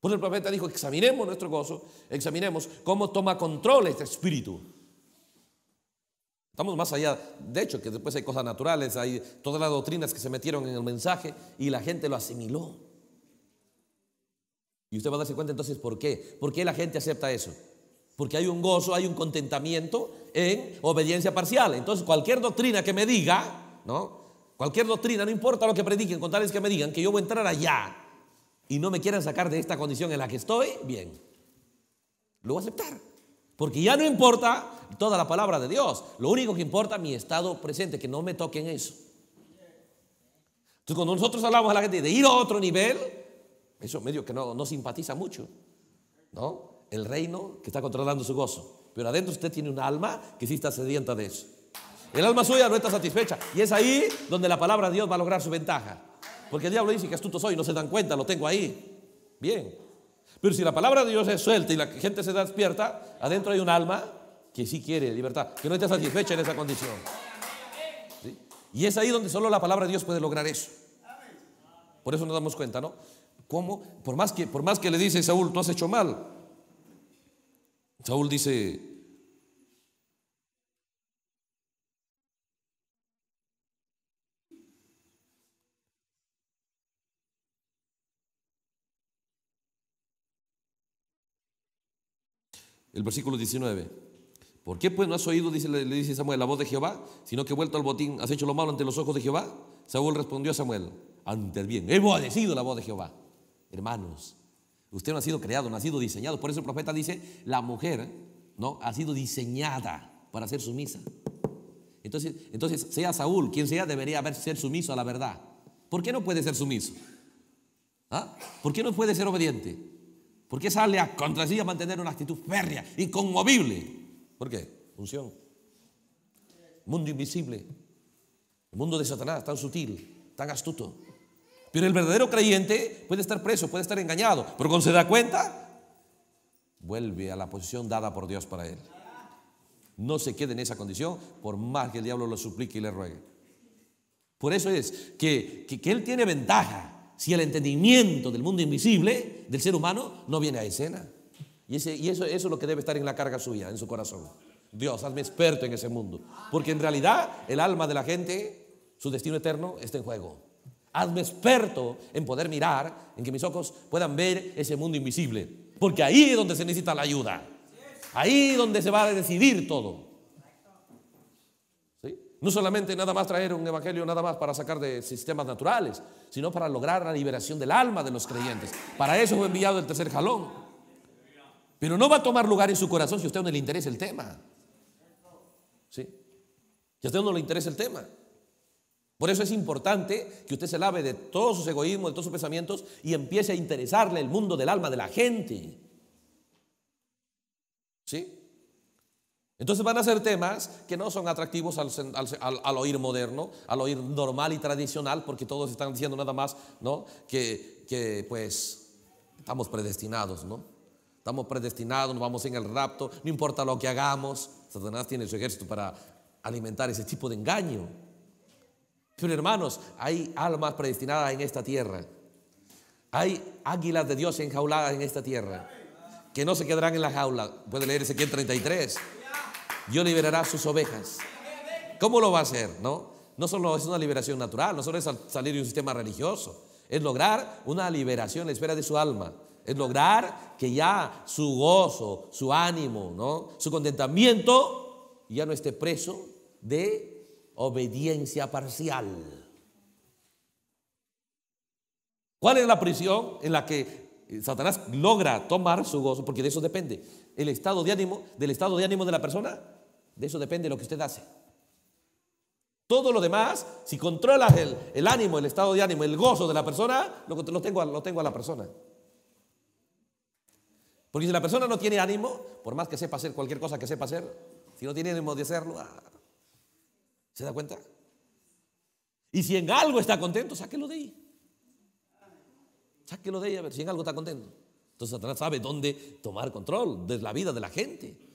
Speaker 1: por pues el profeta dijo, examinemos nuestro gozo, examinemos cómo toma control este espíritu. Estamos más allá, de hecho, que después hay cosas naturales, hay todas las doctrinas que se metieron en el mensaje y la gente lo asimiló. Y usted va a darse cuenta entonces por qué, por qué la gente acepta eso. Porque hay un gozo, hay un contentamiento en obediencia parcial. Entonces, cualquier doctrina que me diga, ¿no? Cualquier doctrina, no importa lo que prediquen, con tal es que me digan que yo voy a entrar allá, y no me quieran sacar de esta condición en la que estoy, bien, lo voy a aceptar. Porque ya no importa toda la palabra de Dios. Lo único que importa mi estado presente, que no me toquen eso. Entonces, cuando nosotros hablamos a la gente de ir a otro nivel, eso medio que no, simpatiza mucho. ¿No? El reino que está controlando su gozo. Pero adentro usted tiene un alma que sí está sedienta de eso. El alma suya no está satisfecha. Y es ahí donde la palabra de Dios va a lograr su ventaja. Porque el diablo dice que astuto soy, no se dan cuenta, lo tengo ahí. Bien. Pero si la palabra de Dios es suelta y la gente se despierta, adentro hay un alma que sí quiere libertad, que no está satisfecha en esa condición. Y es ahí donde solo la palabra de Dios puede lograr eso. Por eso nos damos cuenta, ¿no? ¿Cómo? Por más que, por más que le dice Saúl, tú has hecho mal. Saúl dice, El versículo 19. ¿Por qué pues no has oído, le dice Samuel, la voz de Jehová, sino que vuelto al botín, has hecho lo malo ante los ojos de Jehová? Saúl respondió a Samuel, ante el bien, he obedecido la voz de Jehová. Hermanos, usted no ha sido creado, no ha sido diseñado. Por eso el profeta dice, la mujer no ha sido diseñada para ser sumisa. Entonces, entonces sea Saúl, quien sea, debería haber, ser sumiso a la verdad. ¿Por qué no puede ser sumiso? ¿Ah? ¿Por qué no puede ser obediente? ¿Por qué sale a a mantener una actitud férrea, conmovible? ¿Por qué? Función. Mundo invisible. El mundo de Satanás, tan sutil, tan astuto. Pero el verdadero creyente puede estar preso, puede estar engañado. Pero cuando se da cuenta, vuelve a la posición dada por Dios para él. No se quede en esa condición por más que el diablo lo suplique y le ruegue. Por eso es que él tiene ventaja si el entendimiento del mundo invisible del ser humano no viene a escena. Y, eso, eso, es lo que debe estar en la carga suya, en su corazón. Dios, hazme experto en ese mundo. Porque en realidad el alma de la gente, su destino eterno, está en juego. Hazme experto en poder mirar, en que mis ojos puedan ver ese mundo invisible. Porque ahí es donde se necesita la ayuda. Ahí es donde se va a decidir todo. No solamente nada más traer un evangelio, nada más para sacar de sistemas naturales, sino para lograr la liberación del alma de los creyentes. Para eso fue enviado el tercer jalón. Pero no va a tomar lugar en su corazón si a usted no le interesa el tema. ¿Sí? Si a usted no le interesa el tema. Por eso es importante que usted se lave de todos sus egoísmos, de todos sus pensamientos y empiece a interesarle el mundo del alma de la gente. ¿Sí? Entonces van a ser temas que no son atractivos al, oír moderno, al oír normal y tradicional, porque todos están diciendo nada más, ¿no? Que, que pues estamos predestinados, ¿no? Estamos predestinados, nos vamos en el rapto, no importa lo que hagamos, Satanás tiene su ejército para alimentar ese tipo de engaño. Pero hermanos, hay almas predestinadas en esta tierra. Hay águilas de Dios enjauladas en esta tierra, que no se quedarán en la jaula. Puede leer Ezequiel 33. Dios liberará sus ovejas. ¿Cómo lo va a hacer? No, no solo es una liberación natural, no solo es salir de un sistema religioso, es lograr una liberación en la esfera de su alma. Es lograr que ya su gozo, su ánimo, ¿no? su contentamiento ya no esté preso de obediencia parcial. ¿Cuál es la prisión en la que eh, Satanás logra tomar su gozo? Porque de eso depende el estado de ánimo, del estado de ánimo de la persona de eso depende lo que usted hace. Todo lo demás, si controlas el, ánimo, el estado de ánimo, el gozo de la persona, lo, tengo, a la persona. Porque si la persona no tiene ánimo, por más que sepa hacer cualquier cosa que sepa hacer, si no tiene ánimo de hacerlo, ah, ¿se da cuenta? Y si en algo está contento, sáquelo de ahí. Sáquelo de ahí a ver si en algo está contento. Entonces Satanás sabe dónde tomar control de la vida de la gente.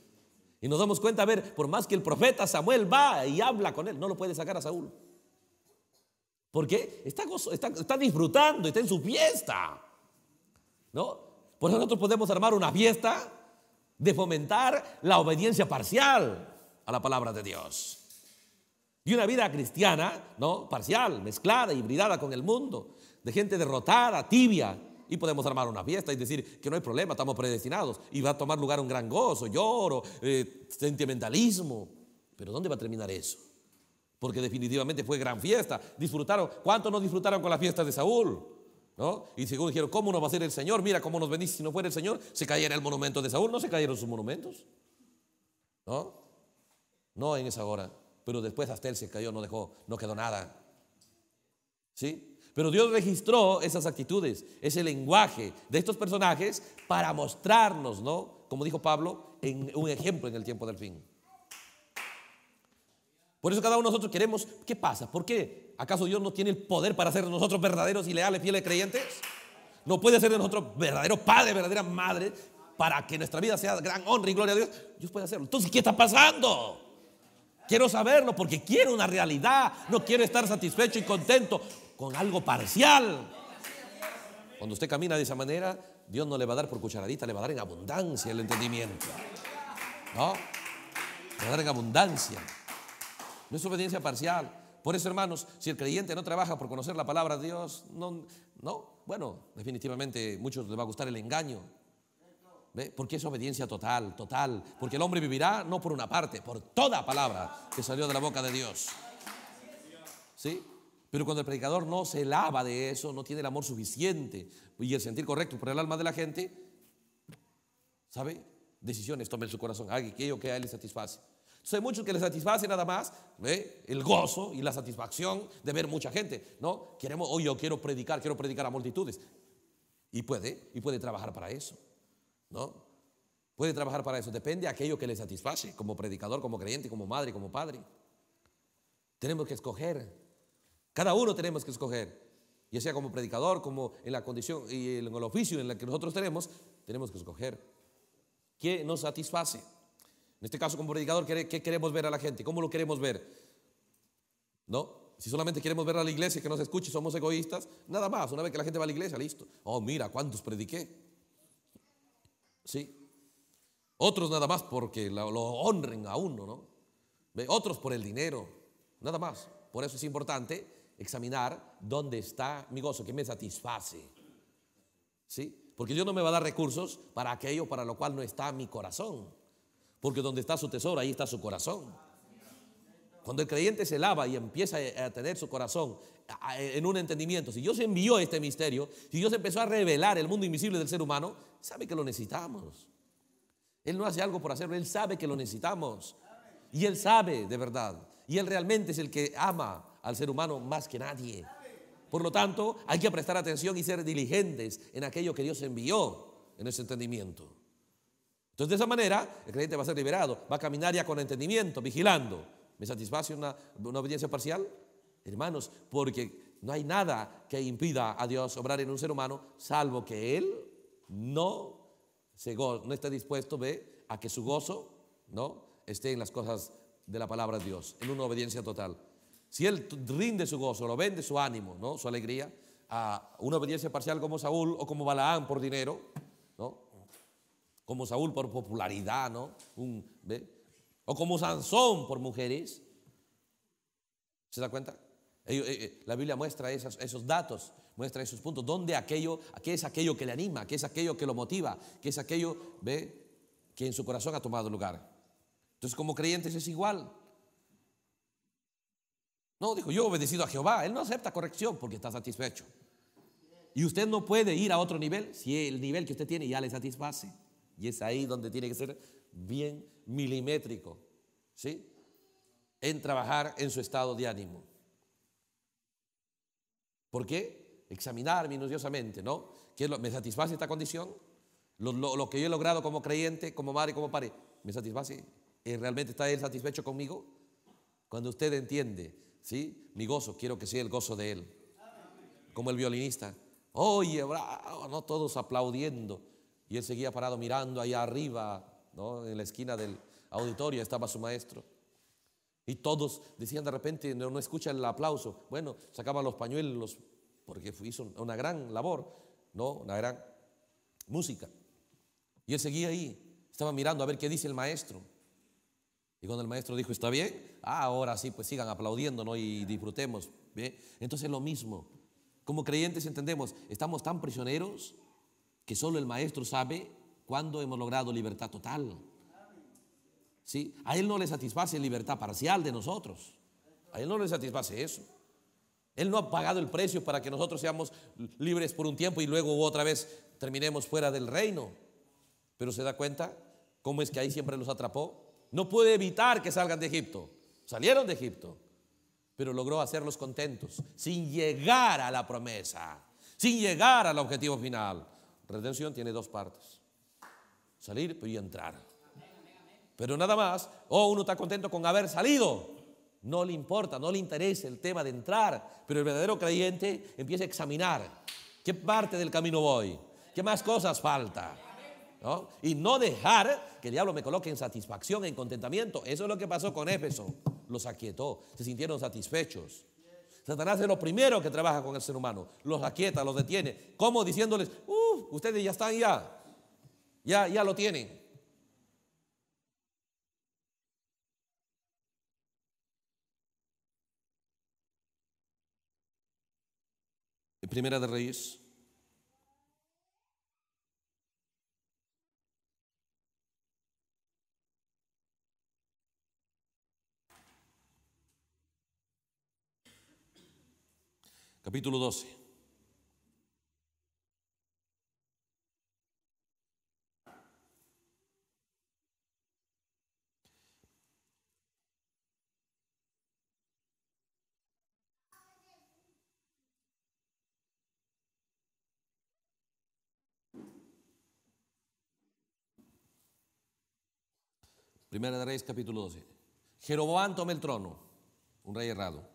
Speaker 1: Y nos damos cuenta, a ver, por más que el profeta Samuel va y habla con él, no lo puede sacar a Saúl. Porque está, está, disfrutando, está en su fiesta. ¿No? Por eso nosotros podemos armar una fiesta de fomentar la obediencia parcial a la palabra de Dios. Y una vida cristiana, ¿no? Parcial, mezclada, hibridada con el mundo, de gente derrotada, tibia, y podemos armar una fiesta y decir que no hay problema, estamos predestinados y va a tomar lugar un gran gozo, lloro, eh, sentimentalismo. Pero ¿dónde va a terminar eso? Porque definitivamente fue gran fiesta. Disfrutaron, ¿cuántos no disfrutaron con la fiesta de Saúl? ¿No? Y según dijeron, ¿cómo nos va a ser el Señor? Mira cómo nos venís Si no fuera el Señor, se cayera el monumento de Saúl. No se cayeron sus monumentos. ¿No? No en esa hora. Pero después hasta él se cayó, no dejó, no quedó nada. ¿Sí? Pero Dios registró esas actitudes, ese lenguaje de estos personajes para mostrarnos, ¿no? Como dijo Pablo, en un ejemplo en el tiempo del fin. Por eso cada uno de nosotros queremos, ¿qué pasa? ¿Por qué? ¿Acaso Dios no tiene el poder para hacer de nosotros verdaderos y leales, fieles creyentes? ¿No puede hacer de nosotros verdadero padre, verdadera madre para que nuestra vida sea gran honra y gloria a Dios? Dios puede hacerlo. Entonces, ¿qué está pasando? Quiero saberlo porque quiero una realidad. No quiero estar satisfecho y contento con algo parcial. Cuando usted camina de esa manera, Dios no le va a dar por cucharadita, le va a dar en abundancia el entendimiento. ¿No? Le va a dar en abundancia. No es obediencia parcial. Por eso, hermanos, si el creyente no trabaja por conocer la palabra de Dios, no, no bueno, definitivamente muchos les va a gustar el engaño. ¿Ve? Porque es obediencia total, total. Porque el hombre vivirá no por una parte, por toda palabra que salió de la boca de Dios. ¿Sí? Pero cuando el predicador no se lava de eso, no tiene el amor suficiente y el sentir correcto por el alma de la gente, ¿sabe? Decisiones tomen su corazón, aquello que a él le satisface. Entonces hay muchos que le satisface nada más el gozo y la satisfacción de ver mucha gente. No, queremos, hoy yo quiero predicar, quiero predicar a multitudes. Y puede, y puede trabajar para eso. ¿No? Puede trabajar para eso. Depende de aquello que le satisface, como predicador, como creyente, como madre, como padre. Tenemos que escoger cada uno tenemos que escoger, ya sea como predicador, como en la condición y en el oficio en el que nosotros tenemos, tenemos que escoger qué nos satisface. En este caso, como predicador, ¿qué queremos ver a la gente? ¿Cómo lo queremos ver? ¿No? Si solamente queremos ver a la iglesia que nos escuche, somos egoístas, nada más. Una vez que la gente va a la iglesia, listo. Oh, mira, cuántos prediqué. Sí. Otros nada más porque lo, lo honren a uno, ¿no? Otros por el dinero, nada más. Por eso es importante examinar dónde está mi gozo, que me satisface. ¿Sí? Porque Dios no me va a dar recursos para aquello para lo cual no está mi corazón. Porque donde está su tesoro, ahí está su corazón. Cuando el creyente se lava y empieza a tener su corazón en un entendimiento, si Dios envió este misterio, si Dios empezó a revelar el mundo invisible del ser humano, sabe que lo necesitamos. Él no hace algo por hacerlo, Él sabe que lo necesitamos. Y Él sabe de verdad. Y Él realmente es el que ama al ser humano más que nadie. Por lo tanto, hay que prestar atención y ser diligentes en aquello que Dios envió en ese entendimiento. Entonces, de esa manera, el creyente va a ser liberado, va a caminar ya con entendimiento, vigilando. ¿Me satisface una, una obediencia parcial? Hermanos, porque no hay nada que impida a Dios obrar en un ser humano, salvo que Él no se no está dispuesto a que su gozo no esté en las cosas de la palabra de Dios, en una obediencia total. Si él rinde su gozo, lo vende su ánimo, ¿no? su alegría, a una obediencia parcial como Saúl o como Balaam por dinero, como Saúl por popularidad, ¿no? o como Sansón por mujeres. ¿Se da cuenta? Eh, eh, eh, la Biblia muestra esos, datos, muestra esos puntos, donde aquello, qué es aquello que le anima, qué es aquello que lo motiva, qué es aquello ¿ve? que en su corazón ha tomado lugar. Entonces como creyentes es igual. No, dijo, yo he obedecido a Jehová. Él no acepta corrección porque está satisfecho. Y usted no puede ir a otro nivel si el nivel que usted tiene ya le satisface. Y es ahí donde tiene que ser bien milimétrico, ¿sí? En trabajar en su estado de ánimo. ¿Por qué? Examinar minuciosamente, ¿no? ¿Me satisface esta condición? Lo, lo, que yo he logrado como creyente, como madre, como padre, ¿me satisface? ¿Eh, ¿Realmente está él satisfecho conmigo? Cuando usted entiende ¿Sí? Mi gozo, quiero que sea el gozo de Él. Como el violinista. Oye, bravo, oh, no todos aplaudiendo. Y él seguía parado mirando allá arriba, en la esquina del auditorio, estaba su maestro. Y todos decían de repente, no, escucha el aplauso. Bueno, sacaban los pañuelos, porque hizo una gran labor, ¿no? una gran música. Y él seguía ahí, estaba mirando a ver qué dice el maestro. Y cuando el maestro dijo, ¿está bien? Ah, ahora sí, pues sigan ¿no? y disfrutemos. ¿bien? Entonces lo mismo. Como creyentes entendemos, estamos tan prisioneros que solo el maestro sabe cuándo hemos logrado libertad total. ¿Sí? A él no le satisface libertad parcial de nosotros. A él no le satisface eso. Él no ha pagado el precio para que nosotros seamos libres por un tiempo y luego otra vez terminemos fuera del reino. Pero se da cuenta cómo es que ahí siempre los atrapó no puede evitar que salgan de Egipto. Salieron de Egipto, pero logró hacerlos contentos, sin llegar a la promesa, sin llegar al objetivo final. Redención tiene dos partes. Salir y entrar. Pero nada más, o oh, uno está contento con haber salido, no le importa, no le interesa el tema de entrar, pero el verdadero creyente empieza a examinar qué parte del camino voy, qué más cosas falta. Y no dejar que el diablo me coloque en satisfacción, en contentamiento. Eso es lo que pasó con Éfeso. Los aquietó, se sintieron satisfechos. Satanás es lo primero que trabaja con el ser humano. Los aquieta, los detiene. Como diciéndoles, Uff, ustedes ya están ya. Ya, ya lo tienen. Primera de raíz. capítulo 12. Primera de Reyes capítulo 12. Jeroboam toma el trono, un rey errado.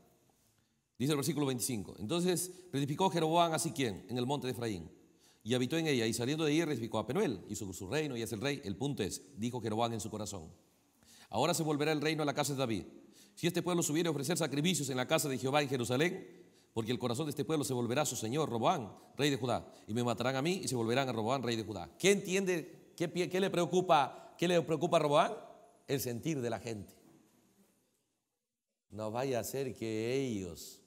Speaker 1: Dice el versículo 25. Entonces reedificó Jeroboam a Siquén en el monte de Efraín y habitó en ella y saliendo de ahí reedificó a Penuel y su, reino y es el rey. El punto es, dijo Jeroboam en su corazón, ahora se volverá el reino a la casa de David. Si este pueblo subiere a ofrecer sacrificios en la casa de Jehová en Jerusalén, porque el corazón de este pueblo se volverá a su señor, Roboán, rey de Judá, y me matarán a mí y se volverán a Roboán, rey de Judá. ¿Qué entiende? Qué, qué le preocupa? ¿Qué le preocupa a Roboán? El sentir de la gente. No vaya a ser que ellos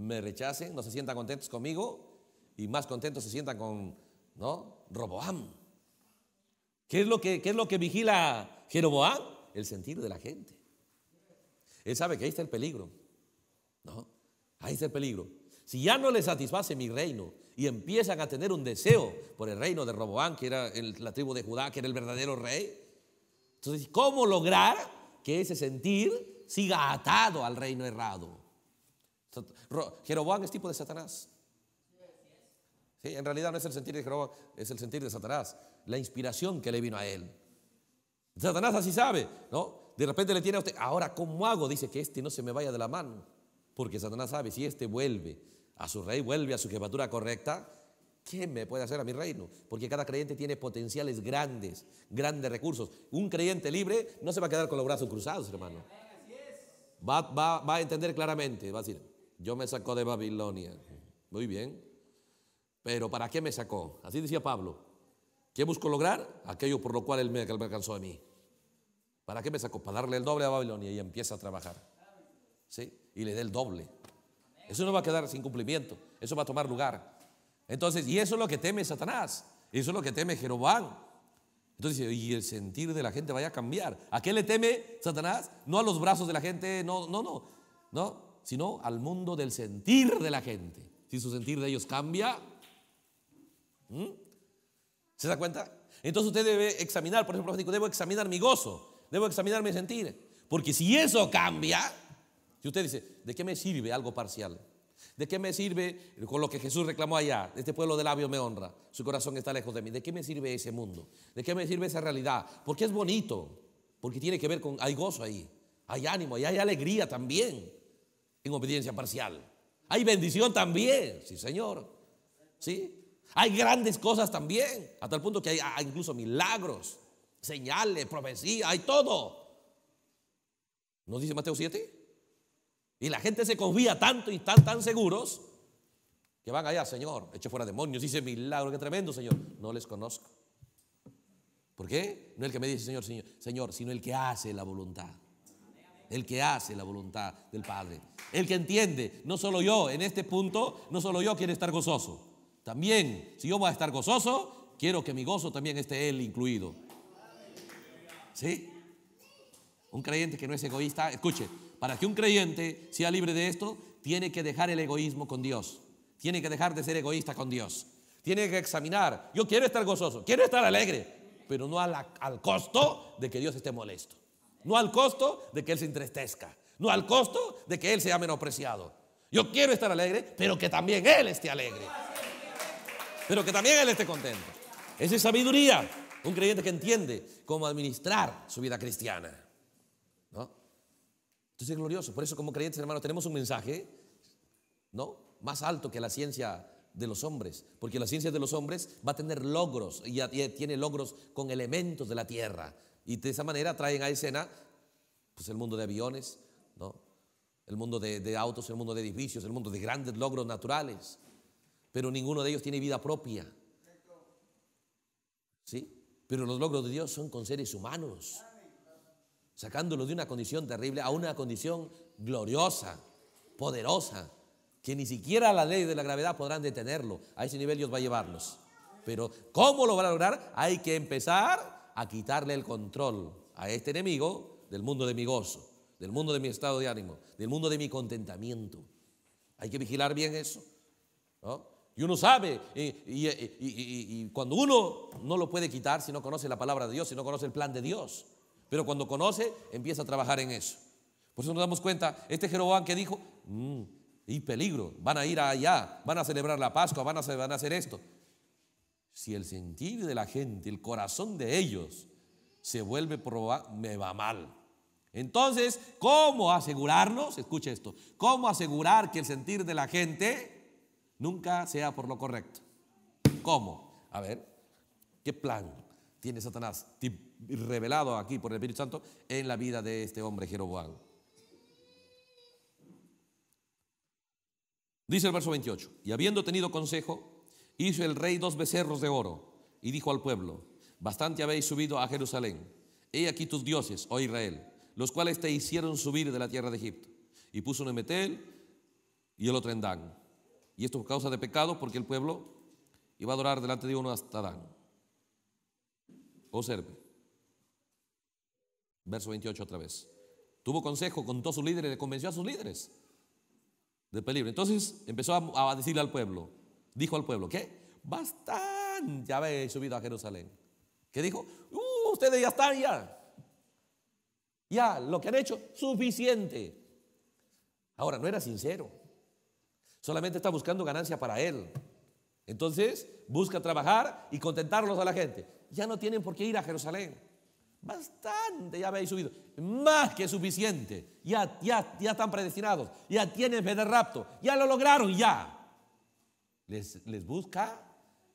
Speaker 1: me rechacen, no se sientan contentos conmigo y más contentos se sientan con, ¿no? Roboam. ¿Qué es lo que, es lo que vigila Jeroboam? El sentir de la gente. Él sabe que ahí está el peligro, ¿no? Ahí está el peligro. Si ya no le satisface mi reino y empiezan a tener un deseo por el reino de Roboam, que era la tribu de Judá, que era el verdadero rey, entonces, ¿cómo lograr que ese sentir siga atado al reino errado? Jeroboam es tipo de Satanás. Sí, en realidad no es el sentir de Jeroboam, es el sentir de Satanás, la inspiración que le vino a él. Satanás así sabe, ¿no? De repente le tiene a usted, ahora ¿cómo hago? Dice que este no se me vaya de la mano, porque Satanás sabe, si este vuelve a su rey, vuelve a su jefatura correcta, qué me puede hacer a mi reino? Porque cada creyente tiene potenciales grandes, grandes recursos. Un creyente libre no se va a quedar con los brazos cruzados, hermano. va a entender claramente, va a decir, yo me sacó de Babilonia. Muy bien. Pero ¿para qué me sacó? Así decía Pablo. ¿Qué busco lograr? Aquello por lo cual él me alcanzó a mí. ¿Para qué me sacó? Para darle el doble a Babilonia y empieza a trabajar. ¿Sí? Y le dé el doble. Eso no va a quedar sin cumplimiento. Eso va a tomar lugar. Entonces, y eso es lo que teme Satanás. y Eso es lo que teme Jeroboam. Entonces, y el sentir de la gente vaya a cambiar. ¿A qué le teme Satanás? No a los brazos de la gente, no, no, no. No, sino al mundo del sentir de la gente. Si su sentir de ellos cambia, ¿se da cuenta? Entonces usted debe examinar, por ejemplo, debo examinar mi gozo, debo examinar mi sentir, porque si eso cambia, si usted dice, ¿de qué me sirve algo parcial? ¿De qué me sirve con lo que Jesús reclamó allá? Este pueblo de labios me honra, su corazón está lejos de mí. ¿De qué me sirve ese mundo? ¿De qué me sirve esa realidad? Porque es bonito, porque tiene que ver con, hay gozo ahí, hay ánimo, y hay alegría también en obediencia parcial. Hay bendición también, sí, Señor. ¿Sí? Hay grandes cosas también, hasta el punto que hay, ah, incluso milagros, señales, profecía, hay todo. ¿Nos dice Mateo 7? Y la gente se confía tanto y están tan seguros que van allá, Señor, eche fuera demonios, dice milagro, que tremendo, Señor. No les conozco. ¿Por qué? No el que me dice, Señor, Señor, Señor, sino el que hace la voluntad el que hace la voluntad del Padre, el que entiende. No solo yo, en este punto, no solo yo quiero estar gozoso. También, si yo voy a estar gozoso, quiero que mi gozo también esté él incluido. ¿Sí? Un creyente que no es egoísta, escuche, para que un creyente sea libre de esto, tiene que dejar el egoísmo con Dios. Tiene que dejar de ser egoísta con Dios. Tiene que examinar. Yo quiero estar gozoso, quiero estar alegre, pero no al costo de que Dios esté molesto. No al costo de que Él se entristezca. No al costo de que Él sea menospreciado. Yo quiero estar alegre, pero que también Él esté alegre. Pero que también Él esté contento. Esa es sabiduría. Un creyente que entiende cómo administrar su vida cristiana. ¿No? Entonces es glorioso. Por eso como creyentes, hermanos, tenemos un mensaje, ¿no? Más alto que la ciencia de los hombres, porque la ciencia de los hombres va a tener logros y tiene logros con elementos de la tierra, y de esa manera traen a escena pues, el mundo de aviones, ¿no? el mundo de, autos, el mundo de edificios, el mundo de grandes logros naturales. Pero ninguno de ellos tiene vida propia. ¿Sí? Pero los logros de Dios son con seres humanos, sacándolos de una condición terrible a una condición gloriosa, poderosa, que ni siquiera la ley de la gravedad podrán detenerlo. A ese nivel Dios va a llevarlos. Pero ¿cómo lo van a lograr? Hay que empezar a quitarle el control a este enemigo del mundo de mi gozo, del mundo de mi estado de ánimo, del mundo de mi contentamiento. Hay que vigilar bien eso. Y uno sabe, y, cuando uno no lo puede quitar si no conoce la palabra de Dios, si no conoce el plan de Dios, pero cuando conoce, empieza a trabajar en eso. Por eso nos damos cuenta, este Jeroboam que dijo, mm, y peligro, van a ir allá, van a celebrar la Pascua, van a hacer esto si el sentir de la gente, el corazón de ellos, se vuelve proba, me va mal. Entonces, ¿cómo asegurarnos? Escuche esto. ¿Cómo asegurar que el sentir de la gente nunca sea por lo correcto? ¿Cómo? A ver, ¿qué plan tiene Satanás revelado aquí por el Espíritu Santo en la vida de este hombre Jeroboam? Dice el verso 28, y habiendo tenido consejo, Hizo el rey dos becerros de oro y dijo al pueblo, bastante habéis subido a Jerusalén. He aquí tus dioses, oh Israel, los cuales te hicieron subir de la tierra de Egipto. Y puso uno en Metel y el otro en Dan. Y esto por causa de pecado, porque el pueblo iba a adorar delante de uno hasta Dan. Observe. Verso 28 otra vez. Tuvo consejo, con todos sus líderes, le convenció a sus líderes De peligro. Entonces empezó a, a decirle al pueblo, dijo al pueblo, ¿qué? Bastante ya habéis subido a Jerusalén. ¿Qué dijo? Uh, ustedes ya están ya. Ya, lo que han hecho, suficiente. Ahora, no era sincero. Solamente está buscando ganancia para él. Entonces, busca trabajar y contentarlos a la gente. Ya no tienen por qué ir a Jerusalén. Bastante ya habéis subido. Más que suficiente. Ya, ya, ya están predestinados. Ya tienen fe de rapto. Ya lo lograron, ya les, busca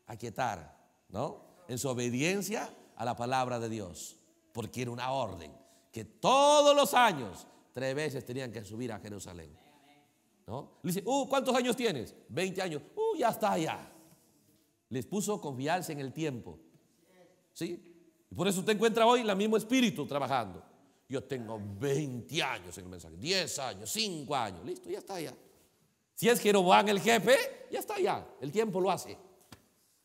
Speaker 1: aquietar, ¿no? En su obediencia a la palabra de Dios, porque era una orden que todos los años tres veces tenían que subir a Jerusalén. ¿No? Le dice, uh, ¿cuántos años tienes? 20 años. Uh, ya está allá. Les puso confiarse en el tiempo. ¿Sí? Y por eso usted encuentra hoy el mismo espíritu trabajando. Yo tengo 20 años en el mensaje, 10 años, 5 años. Listo, ya está allá. Si es Jeroboam el jefe, ya está ya, el tiempo lo hace.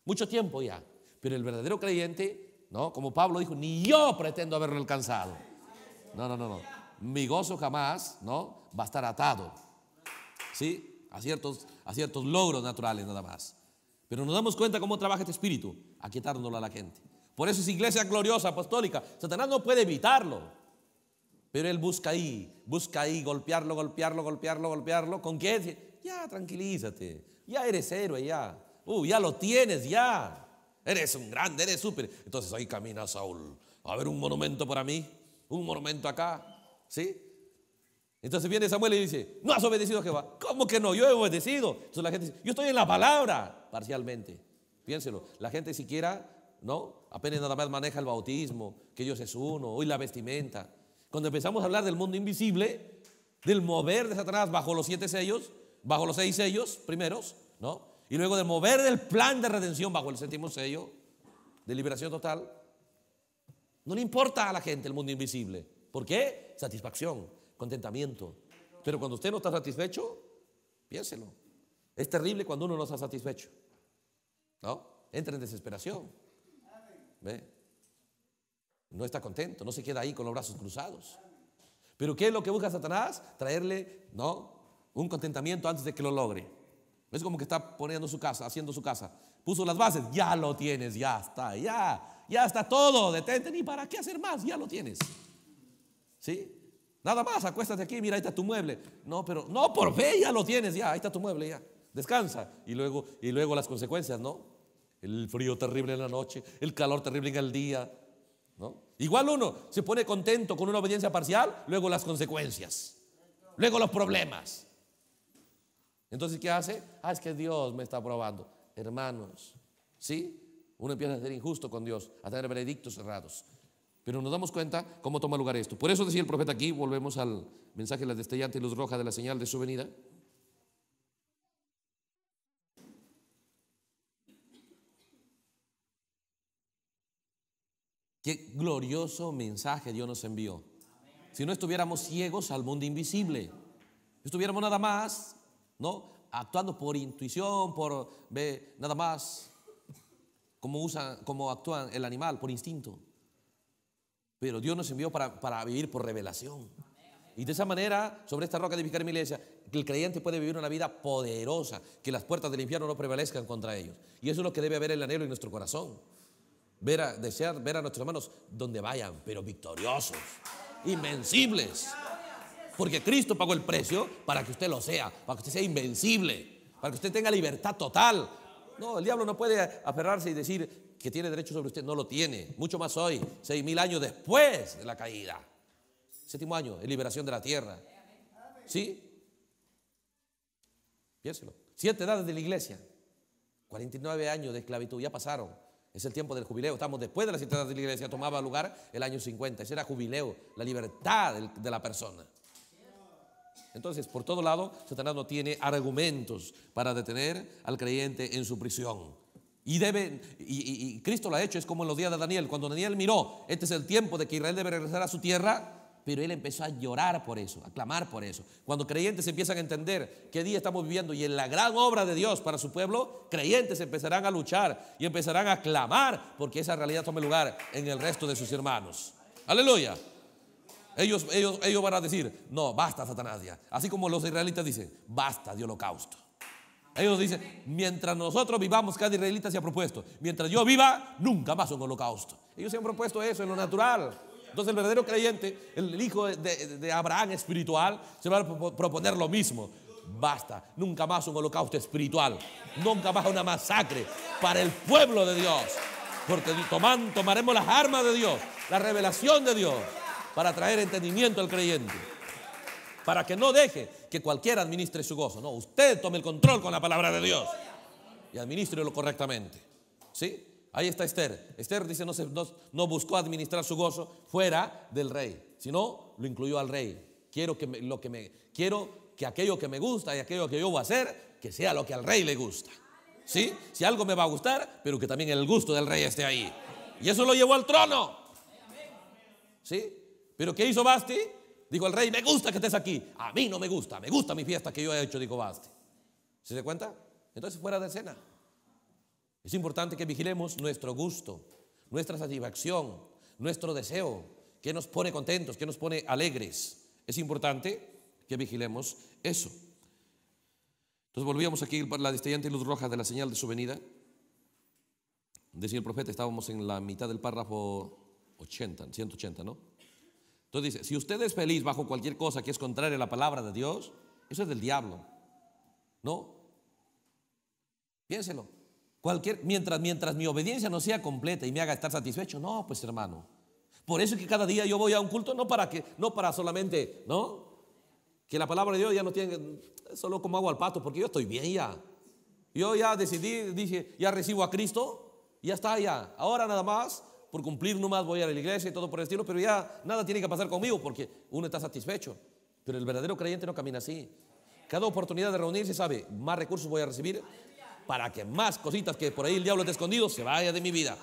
Speaker 1: Mucho tiempo ya. Pero el verdadero creyente, ¿no? Como Pablo dijo, ni yo pretendo haberlo alcanzado. No, no, no, no. Mi gozo jamás, ¿no? Va a estar atado. ¿Sí? A ciertos, a ciertos logros naturales nada más. Pero nos damos cuenta cómo trabaja este espíritu, aquietándolo a la gente. Por eso es iglesia gloriosa, apostólica. Satanás no puede evitarlo. Pero él busca ahí, busca ahí, golpearlo, golpearlo, golpearlo, golpearlo. ¿Con qué? Ya, tranquilízate. Ya eres héroe, ya. Uh, ya lo tienes, ya. Eres un grande, eres súper. Entonces ahí camina Saúl. A ver, un monumento para mí, un monumento acá. ¿Sí? Entonces viene Samuel y dice, no has obedecido a Jehová. ¿Cómo que no? Yo he obedecido. Entonces la gente dice, yo estoy en la palabra, parcialmente. Piénselo, la gente siquiera, ¿no? Apenas nada más maneja el bautismo, que Dios es uno, hoy la vestimenta. Cuando empezamos a hablar del mundo invisible, del mover de Satanás bajo los siete sellos, bajo los seis sellos primeros, ¿no? Y luego de mover el plan de redención bajo el séptimo sello de liberación total. No le importa a la gente el mundo invisible. ¿Por qué? Satisfacción, contentamiento. Pero cuando usted no está satisfecho, piénselo. Es terrible cuando uno no está satisfecho. ¿No? Entra en desesperación. ¿Ve? No está contento, no se queda ahí con los brazos cruzados. Pero ¿qué es lo que busca Satanás? Traerle, ¿no? un contentamiento antes de que lo logre. Es como que está poniendo su casa, haciendo su casa. Puso las bases, ya lo tienes, ya está, ya, ya está todo. Detente ni para qué hacer más, ya lo tienes. ¿Sí? Nada más, acuéstate aquí, mira, ahí está tu mueble. No, pero no, por fe ya lo tienes, ya, ahí está tu mueble, ya. Descansa. Y luego, y luego las consecuencias, ¿no? El frío terrible en la noche, el calor terrible en el día, ¿no? Igual uno se pone contento con una obediencia parcial, luego las consecuencias, luego los problemas. Entonces, ¿qué hace? Ah, es que Dios me está probando. Hermanos, ¿sí? Uno empieza a ser injusto con Dios, a tener veredictos errados. Pero nos damos cuenta cómo toma lugar esto. Por eso decía el profeta aquí, volvemos al mensaje de la destellante luz roja de la señal de su venida. Qué glorioso mensaje Dios nos envió. Si no estuviéramos ciegos al mundo invisible, estuviéramos nada más ¿no? Actuando por intuición, por ve nada más como usan, como actúan el animal, por instinto. Pero Dios nos envió para, vivir por revelación. Y de esa manera, sobre esta roca de en mi iglesia, el creyente puede vivir una vida poderosa, que las puertas del infierno no prevalezcan contra ellos. Y eso es lo que debe haber el anhelo en nuestro corazón. Ver a, desear ver a nuestros hermanos donde vayan, pero victoriosos, invencibles. Porque Cristo pagó el precio para que usted lo sea, para que usted sea invencible, para que usted tenga libertad total. No, el diablo no puede aferrarse y decir que tiene derecho sobre usted, no lo tiene. Mucho más hoy, seis mil años después de la caída. Séptimo año, de liberación de la tierra. ¿Sí? Piénselo. Siete edades de la iglesia. 49 años de esclavitud ya pasaron. Es el tiempo del jubileo. Estamos después de las siete edades de la iglesia. Tomaba lugar el año 50. Ese era jubileo, la libertad de la persona. Entonces, por todo lado, Satanás no tiene argumentos para detener al creyente en su prisión. Y, debe, y, Cristo lo ha hecho, es como en los días de Daniel, cuando Daniel miró, este es el tiempo de que Israel debe regresar a su tierra, pero él empezó a llorar por eso, a clamar por eso. Cuando creyentes empiezan a entender qué día estamos viviendo y en la gran obra de Dios para su pueblo, creyentes empezarán a luchar y empezarán a clamar porque esa realidad tome lugar en el resto de sus hermanos. Aleluya. Ellos, ellos, van a decir, no, basta Satanás Así como los israelitas dicen, basta de holocausto. Ellos dicen, mientras nosotros vivamos, cada israelita se ha propuesto. Mientras yo viva, nunca más un holocausto. Ellos se han propuesto eso en lo natural. Entonces el verdadero creyente, el hijo de, Abraham espiritual, se va a proponer lo mismo. Basta, nunca más un holocausto espiritual, nunca más una masacre para el pueblo de Dios. Porque tomaremos las armas de Dios, la revelación de Dios para traer entendimiento al creyente. Para que no deje que cualquiera administre su gozo. No, usted tome el control con la palabra de Dios y administrelo correctamente. ¿Sí? Ahí está Esther. Esther dice, no, buscó administrar su gozo fuera del rey, sino lo incluyó al rey. Quiero que, lo que me, quiero que aquello que me gusta y aquello que yo voy a hacer, que sea lo que al rey le gusta. ¿Sí? Si algo me va a gustar, pero que también el gusto del rey esté ahí. Y eso lo llevó al trono. ¿Sí? Pero ¿qué hizo Basti? Dijo el rey, me gusta que estés aquí. A mí no me gusta, me gusta mi fiesta que yo he hecho, dijo Basti. ¿Se da cuenta? Entonces fuera de escena. Es importante que vigilemos nuestro gusto, nuestra satisfacción, nuestro deseo, que nos pone contentos, que nos pone alegres. Es importante que vigilemos eso. Entonces volvíamos aquí para la destellante luz roja de la señal de su venida. Decía el profeta, estábamos en la mitad del párrafo 80, 180, ¿no? Entonces dice, si usted es feliz bajo cualquier cosa que es contraria a la palabra de Dios, eso es del diablo. ¿No? Piénselo. Cualquier, mientras, mientras mi obediencia no sea completa y me haga estar satisfecho, no, pues hermano. Por eso es que cada día yo voy a un culto, no para que, no para solamente, ¿no? Que la palabra de Dios ya no tiene, solo como hago al pato, porque yo estoy bien ya. Yo ya decidí, dije, ya recibo a Cristo, ya está ya. Ahora nada más por cumplir nomás voy a la iglesia y todo por el estilo, pero ya nada tiene que pasar conmigo porque uno está satisfecho. Pero el verdadero creyente no camina así. Cada oportunidad de reunirse sabe, más recursos voy a recibir para que más cositas que por ahí el diablo está escondido se vaya de mi vida.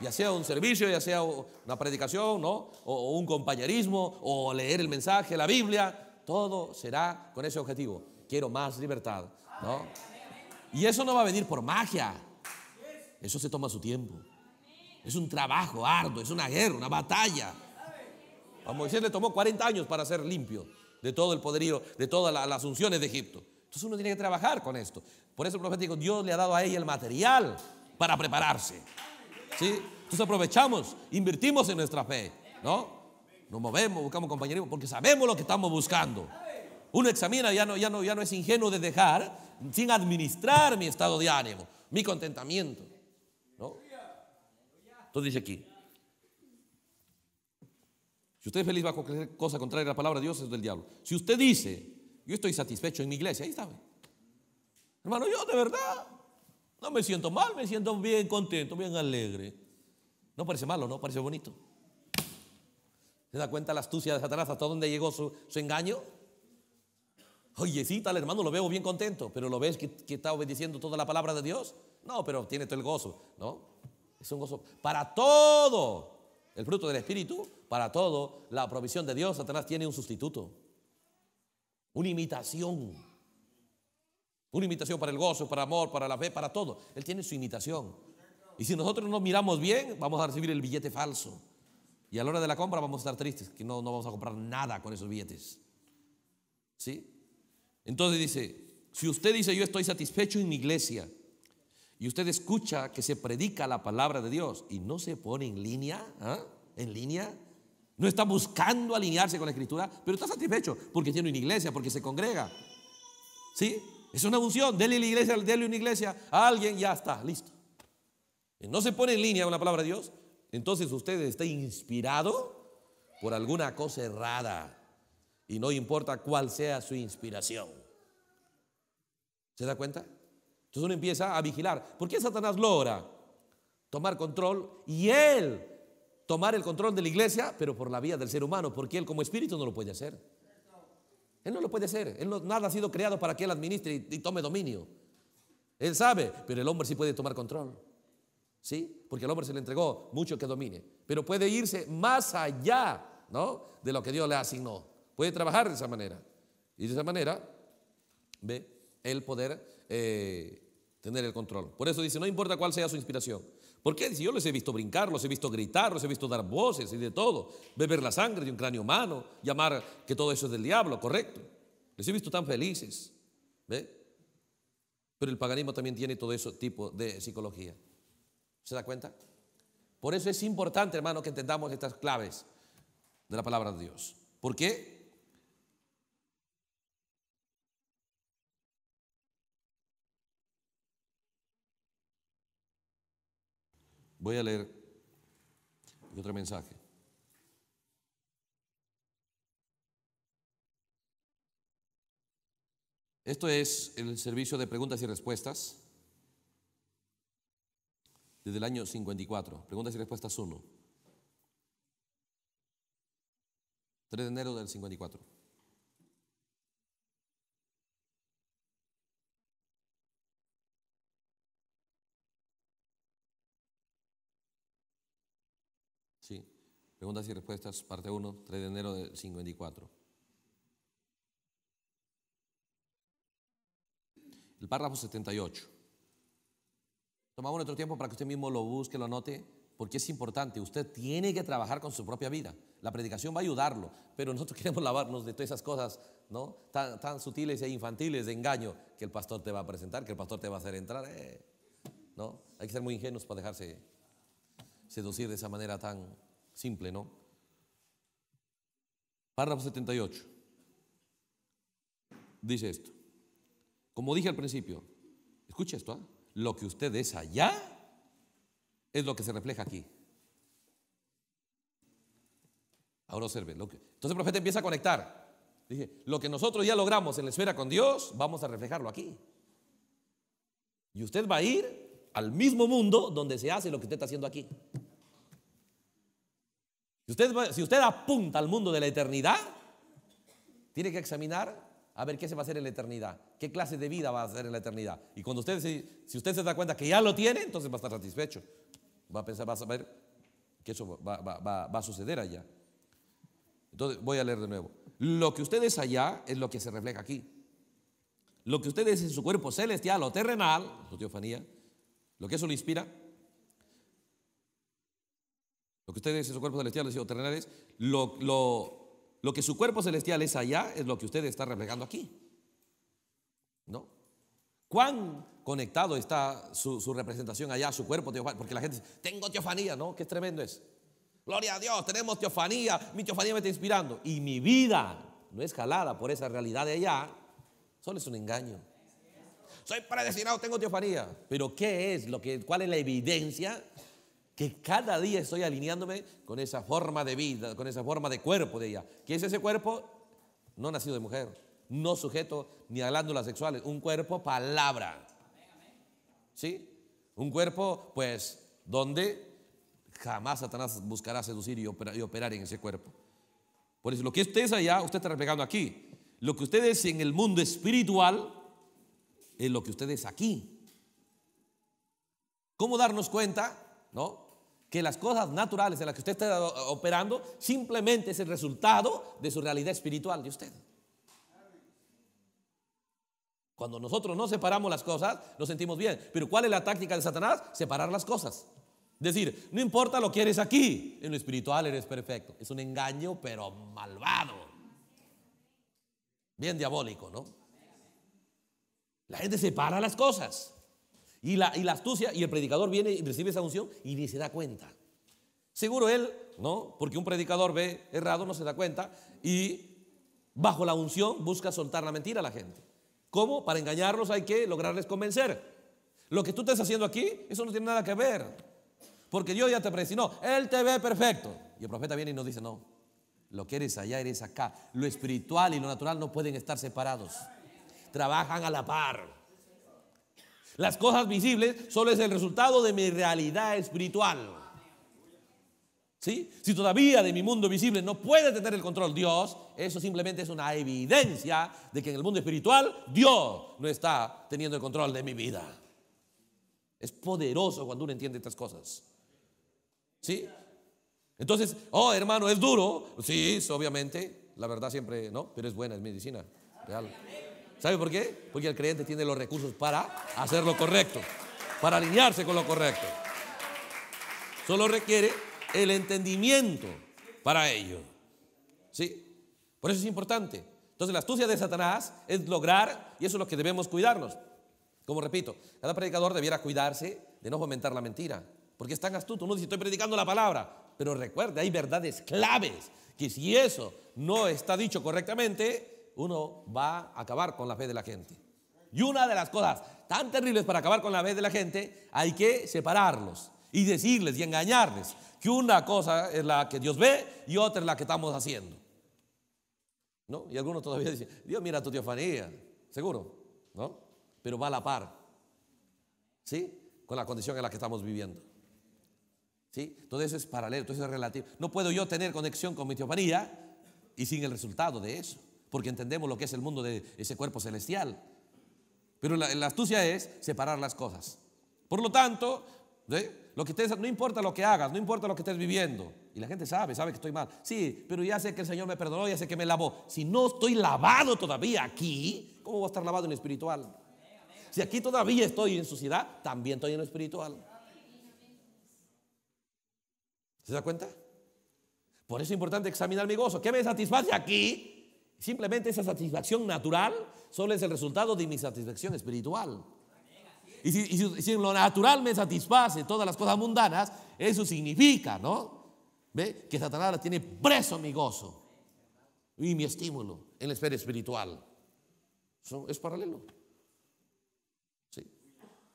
Speaker 1: Ya sea un servicio, ya sea una predicación, O, un compañerismo, o leer el mensaje, la Biblia. Todo será con ese objetivo. Quiero más libertad, ¿no? Y eso no va a venir por magia. Eso se toma su tiempo. Es un trabajo arduo, es una guerra, una batalla. A Moisés le tomó 40 años para ser limpio de todo el poderío, de todas las funciones de Egipto. Entonces uno tiene que trabajar con esto. Por eso el profeta dijo, Dios le ha dado a ella el material para prepararse. ¿Sí? Entonces aprovechamos, invertimos en nuestra fe, ¿no? Nos movemos, buscamos compañerismo, porque sabemos lo que estamos buscando. Uno examina, ya no, ya no, ya no es ingenuo de dejar sin administrar mi estado de ánimo, mi contentamiento. Entonces dice aquí, si usted es feliz bajo cualquier cosa contraria a la palabra de Dios, es del diablo. Si usted dice, yo estoy satisfecho en mi iglesia, ahí está. Hermano, yo de verdad no me siento mal, me siento bien contento, bien alegre. No parece malo, no parece bonito. ¿Se da cuenta la astucia de Satanás hasta donde llegó su, engaño? Oye, sí, tal hermano, lo veo bien contento, pero ¿lo ves que, que, está obedeciendo toda la palabra de Dios? No, pero tiene todo el gozo, ¿no? Es un gozo para todo. El fruto del Espíritu, para todo, la provisión de Dios, Satanás tiene un sustituto, una imitación, una imitación para el gozo, para amor, para la fe, para todo. Él tiene su imitación. Y si nosotros no miramos bien, vamos a recibir el billete falso. Y a la hora de la compra vamos a estar tristes, que no, vamos a comprar nada con esos billetes. Entonces dice, si usted dice yo estoy satisfecho en mi iglesia, y usted escucha que se predica la palabra de Dios y no se pone en línea, ¿ah? en línea, no está buscando alinearse con la escritura, pero está satisfecho porque tiene una iglesia, porque se congrega. ¿Sí? Es una unción. Dele la iglesia, dele una iglesia a alguien, ya está, listo. No se pone en línea con la palabra de Dios. Entonces usted está inspirado por alguna cosa errada. Y no importa cuál sea su inspiración. ¿Se da cuenta? Entonces uno empieza a vigilar. ¿Por qué Satanás logra tomar control y él tomar el control de la iglesia, pero por la vía del ser humano? Porque él como espíritu no lo puede hacer. Él no lo puede hacer. Él no, nada ha sido creado para que él administre y, tome dominio. Él sabe, pero el hombre sí puede tomar control. ¿Sí? Porque el hombre se le entregó mucho que domine. Pero puede irse más allá, ¿no? De lo que Dios le asignó. Puede trabajar de esa manera. Y de esa manera ve el poder eh, tener el control. Por eso dice, no importa cuál sea su inspiración. ¿Por qué? Dice, yo les he visto brincar, los he visto gritar, los he visto dar voces y de todo, beber la sangre de un cráneo humano, llamar que todo eso es del diablo, correcto. Les he visto tan felices. ¿Ve? Pero el paganismo también tiene todo ese tipo de psicología. ¿Se da cuenta? Por eso es importante, hermano, que entendamos estas claves de la palabra de Dios. ¿Por qué? Voy a leer otro mensaje. Esto es el servicio de preguntas y respuestas desde el año 54. Preguntas y respuestas 1. 3 de enero del 54. Preguntas y respuestas, parte 1, 3 de enero de 54. El párrafo 78. Tomamos nuestro tiempo para que usted mismo lo busque, lo anote, porque es importante. Usted tiene que trabajar con su propia vida. La predicación va a ayudarlo, pero nosotros queremos lavarnos de todas esas cosas ¿no? tan, sutiles e infantiles de engaño que el pastor te va a presentar, que el pastor te va a hacer entrar. Eh, ¿no? Hay que ser muy ingenuos para dejarse seducir de esa manera tan Simple, ¿no? Párrafo 78. Dice esto. Como dije al principio, escucha esto, ¿ah? lo que usted es allá es lo que se refleja aquí. Ahora observe. Lo que, entonces el profeta empieza a conectar. Dije, lo que nosotros ya logramos en la esfera con Dios, vamos a reflejarlo aquí. Y usted va a ir al mismo mundo donde se hace lo que usted está haciendo aquí. Si usted, apunta al mundo de la eternidad, tiene que examinar a ver qué se va a hacer en la eternidad, qué clase de vida va a hacer en la eternidad. Y cuando usted, si, se da cuenta que ya lo tiene, entonces va a estar satisfecho. Va a pensar, va a saber que eso va, a suceder allá. Entonces, voy a leer de nuevo. Lo que usted es allá es lo que se refleja aquí. Lo que usted es en su cuerpo celestial o terrenal, su teofanía, lo que eso le inspira, lo que usted dice, su cuerpo celestial, lo, que su cuerpo celestial es allá, es lo que usted está reflejando aquí. ¿No? ¿Cuán conectado está su, su representación allá, su cuerpo teofanía? Porque la gente dice, tengo teofanía, ¿no? Qué tremendo es. Gloria a Dios, tenemos teofanía, mi teofanía me está inspirando. Y mi vida no es jalada por esa realidad de allá, solo es un engaño. Soy predestinado, tengo teofanía. Pero ¿qué es? Lo que, ¿Cuál es la evidencia que cada día estoy alineándome con esa forma de vida, con esa forma de cuerpo de ella. ¿Qué es ese cuerpo? No nacido de mujer, no sujeto ni a glándulas sexuales, un cuerpo palabra. ¿Sí? Un cuerpo, pues, donde jamás Satanás buscará seducir y operar, en ese cuerpo. Por eso, lo que usted es allá, usted está replicando aquí. Lo que usted es en el mundo espiritual es lo que usted es aquí. ¿Cómo darnos cuenta? ¿No? que las cosas naturales en las que usted está operando simplemente es el resultado de su realidad espiritual de usted. Cuando nosotros no separamos las cosas, nos sentimos bien. Pero ¿cuál es la táctica de Satanás? Separar las cosas. Decir, no importa lo que eres aquí, en lo espiritual eres perfecto. Es un engaño, pero malvado. Bien diabólico, ¿no? La gente separa las cosas. Y la, astucia, y el predicador viene y recibe esa unción y ni se da cuenta. Seguro él, ¿no? Porque un predicador ve errado, no se da cuenta, y bajo la unción busca soltar la mentira a la gente. ¿Cómo? Para engañarlos hay que lograrles convencer. Lo que tú estás haciendo aquí, eso no tiene nada que ver. Porque Dios ya te predestinó. Él te ve perfecto. Y el profeta viene y nos dice, no, lo que eres allá, eres acá. Lo espiritual y lo natural no pueden estar separados. Trabajan a la par. Las cosas visibles solo es el resultado de mi realidad espiritual. ¿Sí? Si todavía de mi mundo visible no puede tener el control Dios, eso simplemente es una evidencia de que en el mundo espiritual Dios no está teniendo el control de mi vida. Es poderoso cuando uno entiende estas cosas. ¿Sí? Entonces, oh hermano, es duro. Sí, obviamente. La verdad siempre, ¿no? Pero es buena, es medicina. Real. ¿Sabe por qué? Porque el creyente tiene los recursos para hacer lo correcto, para alinearse con lo correcto. Solo requiere el entendimiento para ello. ¿Sí? Por eso es importante. Entonces la astucia de Satanás es lograr, y eso es lo que debemos cuidarnos. Como repito, cada predicador debiera cuidarse de no fomentar la mentira, porque es tan astuto. Uno dice, estoy predicando la palabra, pero recuerde, hay verdades claves, que si eso no está dicho correctamente, uno va a acabar con la fe de la gente. Y una de las cosas tan terribles para acabar con la fe de la gente, hay que separarlos y decirles y engañarles que una cosa es la que Dios ve y otra es la que estamos haciendo. ¿No? Y algunos todavía dicen, Dios mira tu teofanía, seguro, ¿no? Pero va a la par, ¿sí? Con la condición en la que estamos viviendo. ¿Sí? Todo eso es paralelo, todo eso es relativo. No puedo yo tener conexión con mi teofanía y sin el resultado de eso porque entendemos lo que es el mundo de ese cuerpo celestial. Pero la, astucia es separar las cosas. Por lo tanto, lo que no importa lo que hagas, no importa lo que estés viviendo. Y la gente sabe, sabe que estoy mal. Sí, pero ya sé que el Señor me perdonó, ya sé que me lavó. Si no estoy lavado todavía aquí, ¿cómo voy a estar lavado en lo espiritual? Si aquí todavía estoy en suciedad, también estoy en lo espiritual. ¿Se da cuenta? Por eso es importante examinar mi gozo. ¿Qué me satisface aquí? Simplemente esa satisfacción natural solo es el resultado de mi satisfacción espiritual. Y si, lo natural me satisface todas las cosas mundanas, eso significa, ¿no? ¿Ve? Que Satanás tiene preso mi gozo y mi estímulo en la esfera espiritual. es paralelo.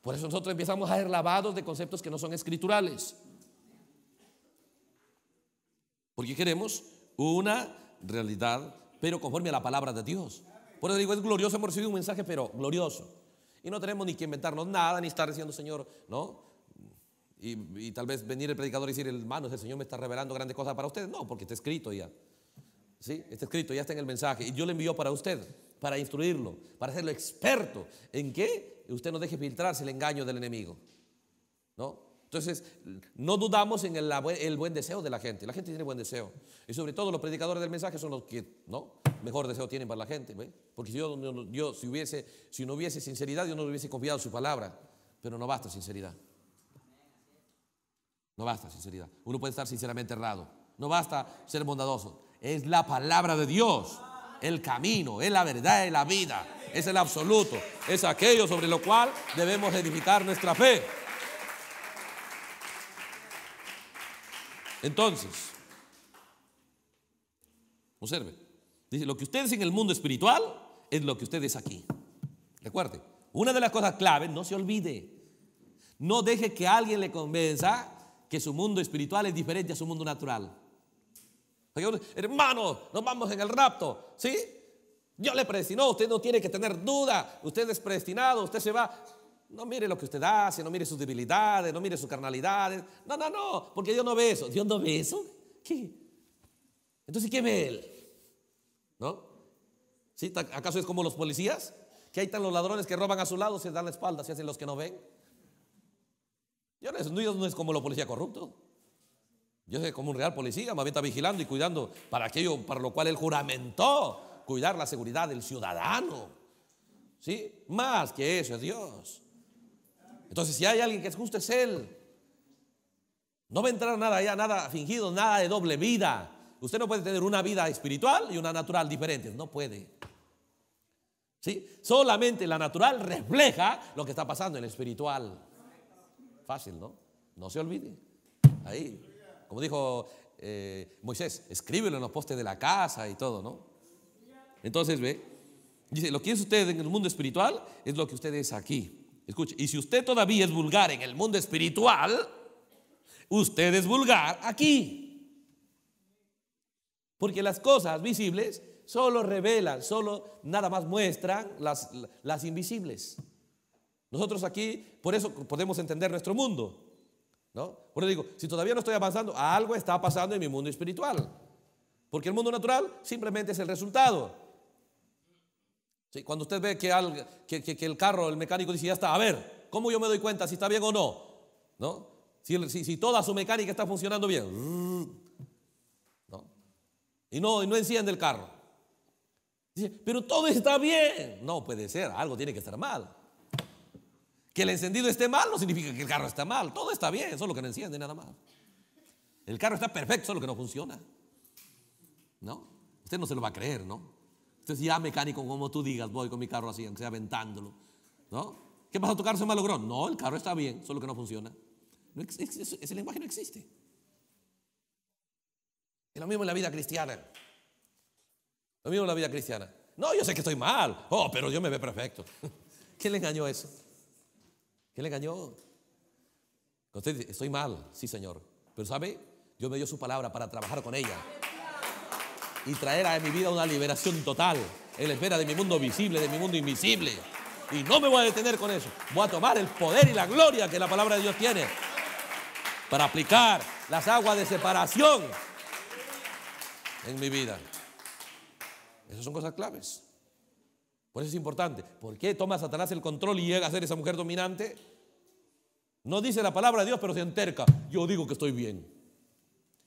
Speaker 1: Por eso nosotros empezamos a ser lavados de conceptos que no son escriturales. Porque queremos una realidad pero conforme a la palabra de Dios. Por eso digo, es glorioso, hemos recibido un mensaje, pero glorioso. Y no tenemos ni que inventarnos nada, ni estar diciendo, Señor, ¿no? Y, tal vez venir el predicador y decir, hermanos, el Señor me está revelando grandes cosas para ustedes. No, porque está escrito ya. ¿Sí? Está escrito, ya está en el mensaje. Y yo le envío para usted, para instruirlo, para hacerlo experto. ¿En que Usted no deje filtrarse el engaño del enemigo. ¿No? Entonces, no dudamos en el, buen deseo de la gente. La gente tiene buen deseo. Y sobre todo los predicadores del mensaje son los que ¿no? mejor deseo tienen para la gente. Porque si yo, si, hubiese, si no hubiese sinceridad, yo no hubiese confiado en su palabra. Pero no basta sinceridad. No basta sinceridad. Uno puede estar sinceramente errado. No basta ser bondadoso. Es la palabra de Dios. El camino, es la verdad, es la vida, es el absoluto, es aquello sobre lo cual debemos edificar nuestra fe. Entonces, observe, dice, lo que usted es en el mundo espiritual es lo que usted es aquí. Recuerde, una de las cosas clave, no se olvide, no deje que alguien le convenza que su mundo espiritual es diferente a su mundo natural. Hermano, nos vamos en el rapto, ¿sí? Yo le predestinó, usted no tiene que tener duda, usted es predestinado, usted se va. No mire lo que usted hace, no mire sus debilidades, no mire sus carnalidades. No, no, no, porque Dios no ve eso. Dios no ve eso. ¿Qué? Entonces, ¿qué ve Él? ¿No? ¿Sí? ¿Acaso es como los policías? Que ahí están los ladrones que roban a su lado, se dan la espalda, se hacen los que no ven. no, Dios no es como los policías corruptos. Dios es como un real policía, me está vigilando y cuidando para aquello para lo cual Él juramentó, cuidar la seguridad del ciudadano. ¿Sí? Más que eso es Dios. Entonces, si hay alguien que es justo, es Él. No va a entrar nada allá, nada fingido, nada de doble vida. Usted no puede tener una vida espiritual y una natural diferente, No puede. ¿Sí? Solamente la natural refleja lo que está pasando en el espiritual. Fácil, ¿no? No se olvide. Ahí, como dijo eh, Moisés, escríbelo en los postes de la casa y todo, ¿no? Entonces, ve, dice, lo que es usted en el mundo espiritual es lo que usted es aquí. Escuche, y si usted todavía es vulgar en el mundo espiritual, usted es vulgar aquí. Porque las cosas visibles solo revelan, solo nada más muestran las, invisibles. Nosotros aquí, por eso podemos entender nuestro mundo. ¿no? Por eso digo, si todavía no estoy avanzando, algo está pasando en mi mundo espiritual. Porque el mundo natural simplemente es el resultado. Cuando usted ve que, el carro, el mecánico dice, ya está, a ver, ¿cómo yo me doy cuenta si está bien o no? Si, toda su mecánica está funcionando bien. Mm. Y, no, enciende el carro. Dice, pero todo está bien. No puede ser, algo tiene que estar mal. Que el encendido esté mal no significa que el carro está mal. Todo está bien, solo que no enciende nada más. El carro está perfecto, solo que no funciona. Usted no se lo va a creer, ¿no? Entonces ya mecánico, como tú digas, voy con mi carro así, aunque sea aventándolo. ¿No? ¿Qué pasa? ¿Tu carro se malogró? No, el carro está bien, solo que no funciona. ese, lenguaje no existe. Es lo mismo en la vida cristiana. Lo mismo en la vida cristiana. No, yo sé que estoy mal. Oh, pero yo me ve perfecto. ¿Quién le engañó eso? ¿Quién le engañó? Usted dice, estoy mal, sí, Señor. Pero ¿sabe? Dios me dio su palabra para trabajar con ella y traer a mi vida una liberación total. Él espera de mi mundo visible, de mi mundo invisible. Y no me voy a detener con eso. Voy a tomar el poder y la gloria que la palabra de Dios tiene para aplicar las aguas de separación en mi vida. Esas son cosas claves. Por eso es importante. ¿Por qué toma Satanás el control y llega a ser esa mujer dominante? No dice la palabra de Dios, pero se enterca. Yo digo que estoy bien.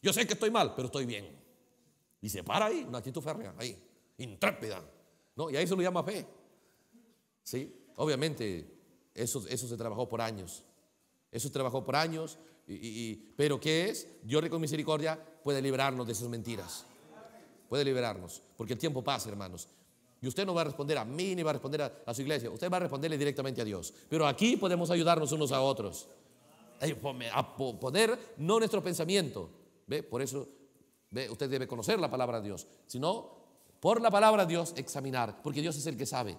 Speaker 1: Yo sé que estoy mal, pero estoy bien. Y se para ahí, una actitud férrea, ahí, intrépida. ¿no? Y ahí se lo llama fe. ¿Sí? Obviamente, eso, eso se trabajó por años. Eso se trabajó por años. Y, pero ¿qué es? Dios con misericordia puede librarnos de sus mentiras. Puede liberarnos. Porque el tiempo pasa, hermanos. Y usted no va a responder a mí ni va a responder a, su iglesia. Usted va a responderle directamente a Dios. Pero aquí podemos ayudarnos unos a otros. A poner no nuestro pensamiento. ¿Ve? Por eso usted debe conocer la palabra de Dios, no, por la palabra de Dios examinar, porque Dios es el que sabe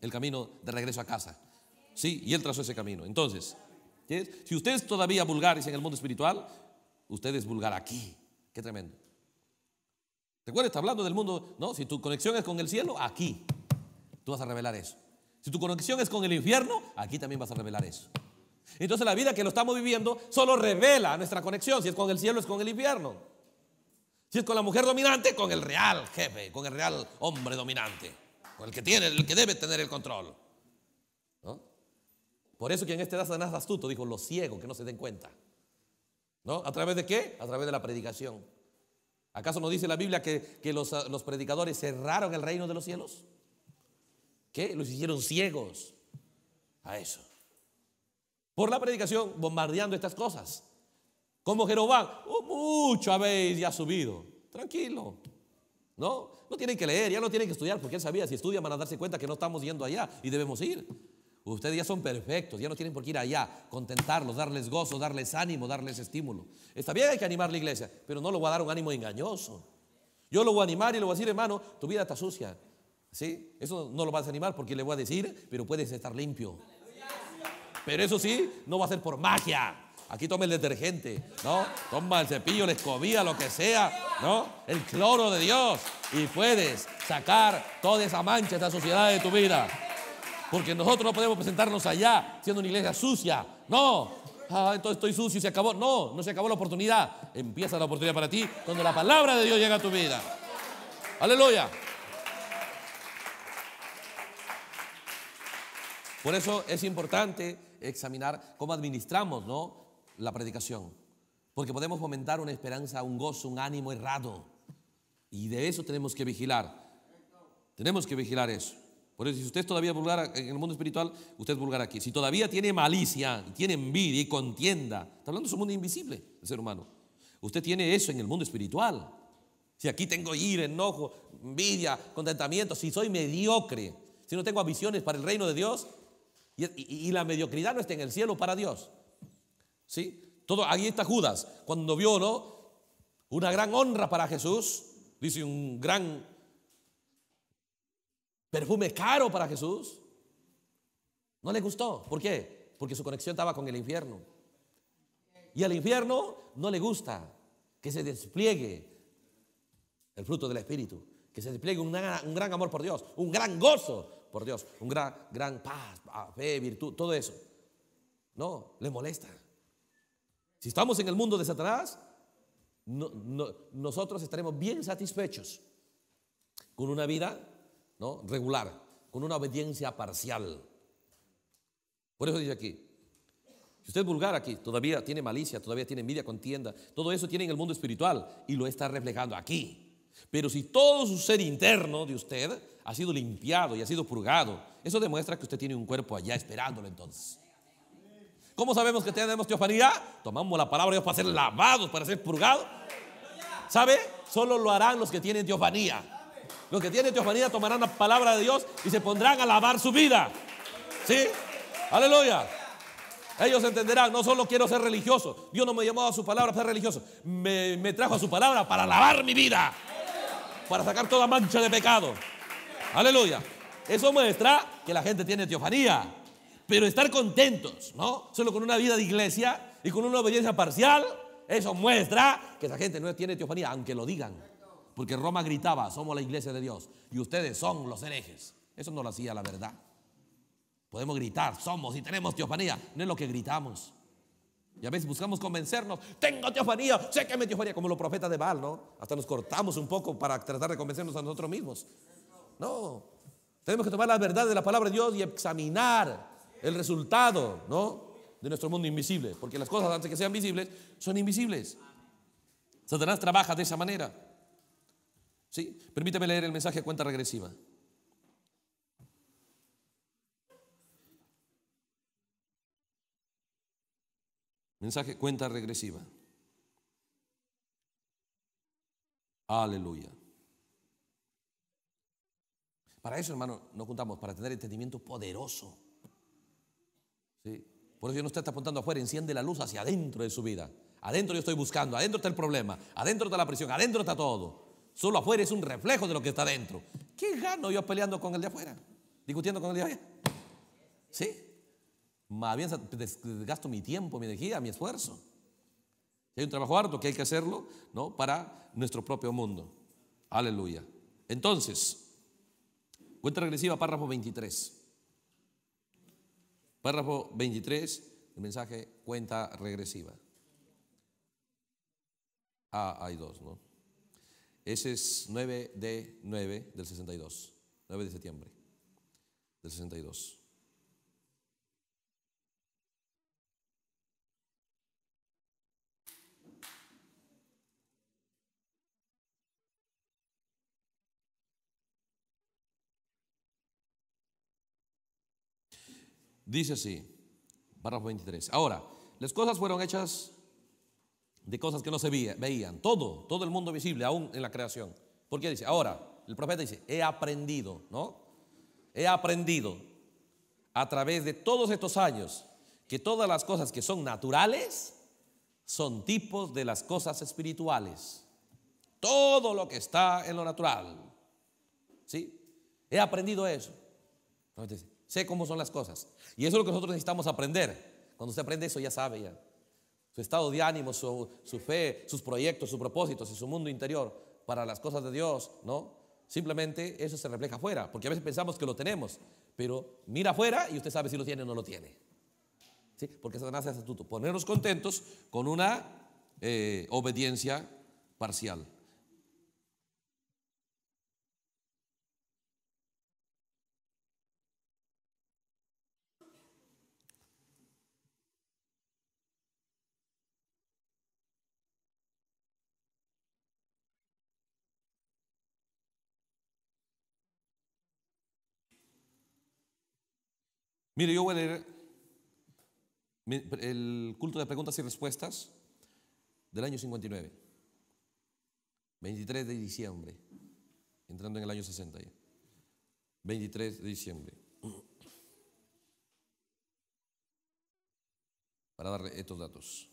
Speaker 1: el camino de regreso a casa. Sí, y Él trazó ese camino. Entonces, si ustedes todavía vulgar en el mundo espiritual, usted es vulgar aquí. Qué tremendo. Recuerda, está hablando del mundo, ¿no? Si tu conexión es con el cielo, aquí tú vas a revelar eso. Si tu conexión es con el infierno, aquí también vas a revelar eso. Entonces la vida que lo estamos viviendo solo revela nuestra conexión, si es con el cielo, es con el infierno. Si es con la mujer dominante, con el real jefe, con el real hombre dominante, con el que tiene, el que debe tener el control. Por eso quien en este edad astuto dijo, los ciegos que no se den cuenta. ¿No? ¿A través de qué? A través de la predicación. ¿Acaso no dice la Biblia que, los, ah, los predicadores cerraron el reino de los cielos? ¿Qué? Los hicieron ciegos a eso. Por la predicación, bombardeando estas cosas. Como Jeroboam, oh, mucho habéis ya subido. Tranquilo. No, no tienen que leer, ya no tienen que estudiar, porque él sabía, si estudian van a darse cuenta que no estamos yendo allá y debemos ir. Ustedes ya son perfectos, ya no tienen por qué ir allá, contentarlos, darles gozo, darles ánimo, darles estímulo. Está bien, hay que animar la iglesia, pero no lo voy a dar un ánimo engañoso. Yo lo voy a animar y le voy a decir, hermano, tu vida está sucia. ¿Sí? Eso no lo vas a animar porque le voy a decir, pero puedes estar limpio. Pero eso sí, no va a ser por magia. Aquí toma el detergente, ¿no? Toma el cepillo, la escobilla, lo que sea, ¿no? El cloro de Dios. Y puedes sacar toda esa mancha, esa suciedad de tu vida. Porque nosotros no podemos presentarnos allá siendo una iglesia sucia. No. Ah, entonces estoy sucio y se acabó. No, no se acabó la oportunidad. Empieza la oportunidad para ti cuando la palabra de Dios llega a tu vida. Aleluya. Por eso es importante examinar cómo administramos, ¿no? la predicación, porque podemos fomentar una esperanza, un gozo, un ánimo errado. Y de eso tenemos que vigilar. Tenemos que vigilar eso. Por eso, si usted todavía vulgar en el mundo espiritual, usted es vulgar aquí. Si todavía tiene malicia, tiene envidia y contienda, está hablando de su mundo invisible, el ser humano. Usted tiene eso en el mundo espiritual. Si aquí tengo ira, enojo, envidia, contentamiento, si soy mediocre, si no tengo ambiciones para el reino de Dios, y la mediocridad no está en el cielo para Dios. ¿Sí? Todo, ahí está Judas. Cuando vio, Una gran honra para Jesús, dice un gran perfume caro para Jesús. No le gustó. ¿Por qué? Porque su conexión estaba con el infierno. Y al infierno no le gusta que se despliegue el fruto del Espíritu, que se despliegue un gran amor por Dios, un gran gozo por Dios, un gran, gran paz, fe, virtud, todo eso. No, le molesta. Si estamos en el mundo de Satanás, nosotros estaremos bien satisfechos con una vida ¿no? regular, con una obediencia parcial. Por eso dice aquí, si usted es vulgar aquí, todavía tiene malicia, todavía tiene envidia, contienda, todo eso tiene en el mundo espiritual y lo está reflejando aquí. Pero si todo su ser interno de usted ha sido limpiado y ha sido purgado, eso demuestra que usted tiene un cuerpo allá esperándolo entonces. ¿Cómo sabemos que tenemos teofanía? Tomamos la palabra de Dios para ser lavados, para ser purgados. ¿Sabe? Solo lo harán los que tienen teofanía. Los que tienen teofanía tomarán la palabra de Dios y se pondrán a lavar su vida. ¿Sí? Aleluya. Ellos entenderán, no solo quiero ser religioso, Dios no me llamó a su palabra para ser religioso, me, trajo a su palabra para lavar mi vida, para sacar toda mancha de pecado. Aleluya. Eso muestra que la gente tiene teofanía pero estar contentos, ¿no? Solo con una vida de iglesia y con una obediencia parcial, eso muestra que esa gente no tiene teofanía, aunque lo digan. Porque Roma gritaba, somos la iglesia de Dios y ustedes son los herejes. Eso no lo hacía la verdad. Podemos gritar, somos y tenemos teofanía. No es lo que gritamos. Y a veces buscamos convencernos, tengo teofanía, sé que me teofanía, como los profetas de Baal, ¿no? Hasta nos cortamos un poco para tratar de convencernos a nosotros mismos. No, tenemos que tomar la verdad de la palabra de Dios y examinar el resultado, ¿no? De nuestro mundo invisible, porque las cosas antes que sean visibles son invisibles. Satanás trabaja de esa manera. ¿Sí? Permítame leer el mensaje cuenta regresiva. Mensaje cuenta regresiva. Aleluya. Para eso, hermano, nos juntamos, para tener entendimiento poderoso. Por eso no usted está apuntando afuera, enciende la luz hacia adentro de su vida. Adentro yo estoy buscando, adentro está el problema, adentro está la presión, adentro está todo. Solo afuera es un reflejo de lo que está adentro. ¿Qué gano yo peleando con el de afuera? Discutiendo con el de afuera. ¿Sí? Más bien gasto mi tiempo, mi energía, mi esfuerzo. Hay un trabajo harto que hay que hacerlo, ¿no? Para nuestro propio mundo. Aleluya. Entonces, cuenta regresiva, párrafo 23. Párrafo 23, el mensaje cuenta regresiva. Ah, hay dos, ¿no? Ese es 9 de 9 del 62, 9 de septiembre del 62. Dice así, párrafo 23. Ahora, las cosas fueron hechas de cosas que no se veían. Todo, todo el mundo visible, aún en la creación. Porque dice, ahora, el profeta dice, he aprendido, ¿no? He aprendido a través de todos estos años que todas las cosas que son naturales son tipos de las cosas espirituales. Todo lo que está en lo natural. ¿Sí? He aprendido eso. Sé cómo son las cosas. Y eso es lo que nosotros necesitamos aprender. Cuando usted aprende eso, ya sabe ya. Su estado de ánimo, su, fe, sus proyectos, sus propósitos y su mundo interior para las cosas de Dios, ¿no? Simplemente eso se refleja afuera, porque a veces pensamos que lo tenemos, pero mira afuera y usted sabe si lo tiene o no lo tiene. ¿Sí? Porque Satanás es astuto. Ponernos contentos con una eh, obediencia parcial. Mire, yo voy a leer el culto de preguntas y respuestas del año 59, 23 de diciembre, entrando en el año 60 23 de diciembre. Para darle estos datos.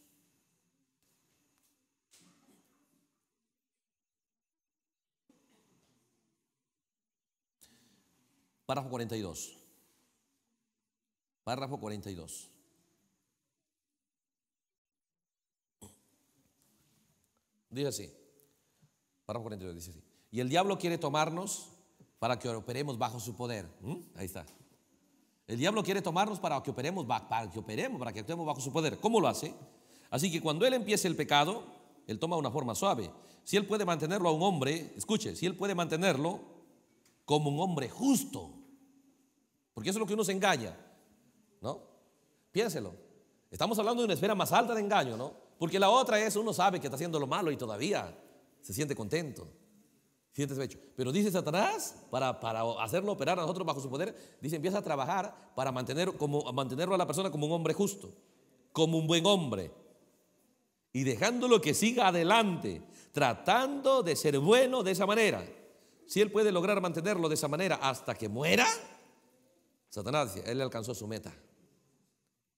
Speaker 1: Párrafo 42. Párrafo 42. Dice así. Párrafo 42 dice así. Y el diablo quiere tomarnos para que operemos bajo su poder. ¿Mm? Ahí está. El diablo quiere tomarnos para que operemos, para que operemos, para que actuemos bajo su poder. ¿Cómo lo hace? Así que cuando él empiece el pecado, él toma una forma suave. Si él puede mantenerlo a un hombre, escuche, si él puede mantenerlo como un hombre justo, porque eso es lo que uno se engaña. ¿No? Piénselo. Estamos hablando de una esfera más alta de engaño, ¿no? Porque la otra es uno sabe que está haciendo lo malo y todavía se siente contento, siente hecho. Pero dice Satanás, para, para, hacerlo operar a nosotros bajo su poder, dice empieza a trabajar para mantener, como, mantenerlo a la persona como un hombre justo, como un buen hombre. Y dejándolo que siga adelante, tratando de ser bueno de esa manera. Si él puede lograr mantenerlo de esa manera hasta que muera, Satanás, él alcanzó su meta.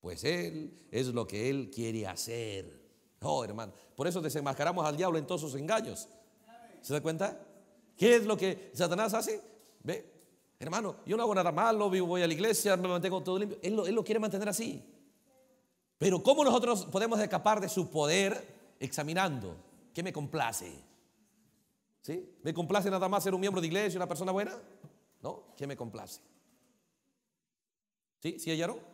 Speaker 1: Pues Él es lo que Él quiere hacer. No, hermano. Por eso desenmascaramos al diablo en todos sus engaños. ¿Se da cuenta? ¿Qué es lo que Satanás hace? Ve, hermano, yo no hago nada malo, voy a la iglesia, me mantengo todo limpio. Él lo, él lo quiere mantener así. Pero ¿cómo nosotros podemos escapar de su poder examinando? ¿Qué me complace? ¿Sí? ¿Me complace nada más ser un miembro de iglesia, una persona buena? No, ¿qué me complace? ¿Sí? ¿Sí hallaron?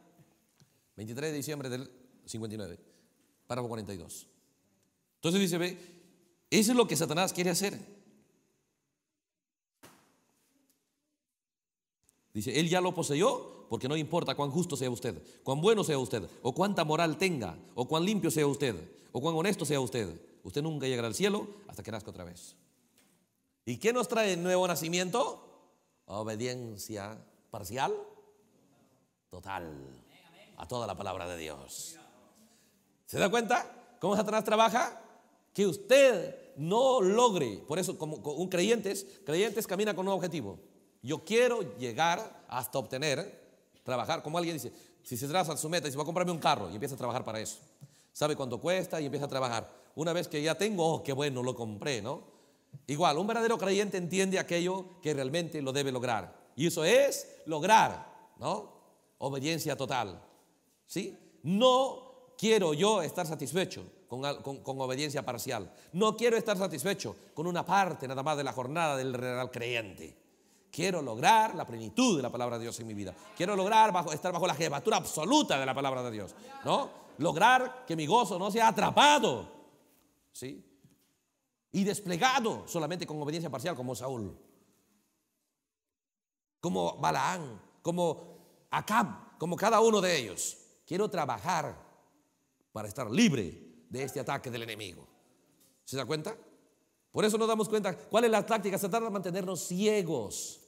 Speaker 1: 23 de diciembre del 59, párrafo 42. Entonces dice, ve, eso es lo que Satanás quiere hacer. Dice, él ya lo poseyó porque no importa cuán justo sea usted, cuán bueno sea usted, o cuánta moral tenga, o cuán limpio sea usted, o cuán honesto sea usted. Usted nunca llegará al cielo hasta que nazca otra vez. ¿Y qué nos trae el nuevo nacimiento? Obediencia parcial, total a toda la palabra de Dios. ¿Se da cuenta cómo Satanás trabaja? Que usted no logre, por eso como un creyente, creyentes camina con un objetivo. Yo quiero llegar hasta obtener, trabajar, como alguien dice, si se traza su meta, se va a comprarme un carro y empieza a trabajar para eso. Sabe cuánto cuesta y empieza a trabajar. Una vez que ya tengo, oh, qué bueno, lo compré, ¿no? Igual, un verdadero creyente entiende aquello que realmente lo debe lograr. Y eso es lograr, ¿no? Obediencia total. ¿Sí? No quiero yo estar satisfecho con, obediencia parcial. No quiero estar satisfecho con una parte nada más de la jornada del real creyente. Quiero lograr la plenitud de la palabra de Dios en mi vida. Quiero lograr estar bajo la jefatura absoluta de la palabra de Dios. ¿No? Lograr que mi gozo no sea atrapado. ¿Sí? Y desplegado solamente con obediencia parcial como Saúl. Como Balaán, como Acab, como cada uno de ellos. Quiero trabajar para estar libre de este ataque del enemigo. ¿Se da cuenta? Por eso nos damos cuenta cuál es la táctica. Se trata mantenernos ciegos.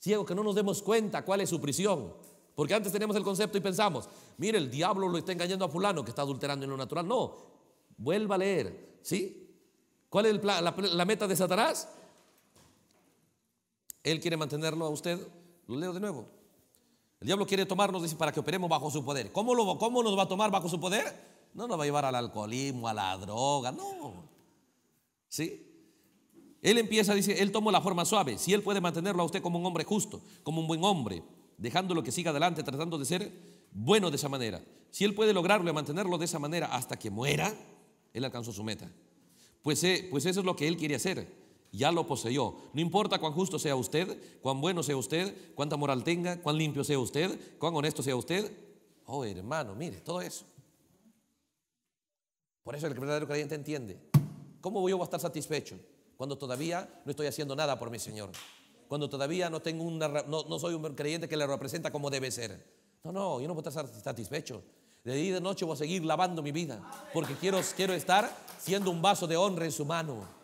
Speaker 1: Ciegos, que no nos demos cuenta cuál es su prisión. Porque antes teníamos el concepto y pensamos, mire, el diablo lo está engañando a fulano que está adulterando en lo natural. No, vuelva a leer. ¿Sí? ¿Cuál es la meta de Satanás? Él quiere mantenerlo a usted. Lo leo de nuevo el diablo quiere tomarnos, para que operemos bajo su poder. ¿Cómo, lo, ¿Cómo nos va a tomar bajo su poder? No nos va a llevar al alcoholismo, a la droga, no. ¿Sí? Él empieza, dice, él toma la forma suave. Si él puede mantenerlo a usted como un hombre justo, como un buen hombre, dejándolo que siga adelante, tratando de ser bueno de esa manera. Si él puede lograrlo y mantenerlo de esa manera hasta que muera, él alcanzó su meta. Pues, eh, pues eso es lo que él quiere hacer ya lo poseyó. No importa cuán justo sea usted, cuán bueno sea usted, cuánta moral tenga, cuán limpio sea usted, cuán honesto sea usted. Oh, hermano, mire, todo eso. Por eso el verdadero creyente entiende. ¿Cómo yo voy a estar satisfecho cuando todavía no estoy haciendo nada por mi Señor? Cuando todavía no, tengo una, no, soy un creyente que le representa como debe ser. No, no, yo no voy a estar satisfecho. De día y de noche voy a seguir lavando mi vida porque quiero, quiero estar siendo un vaso de honra en su mano.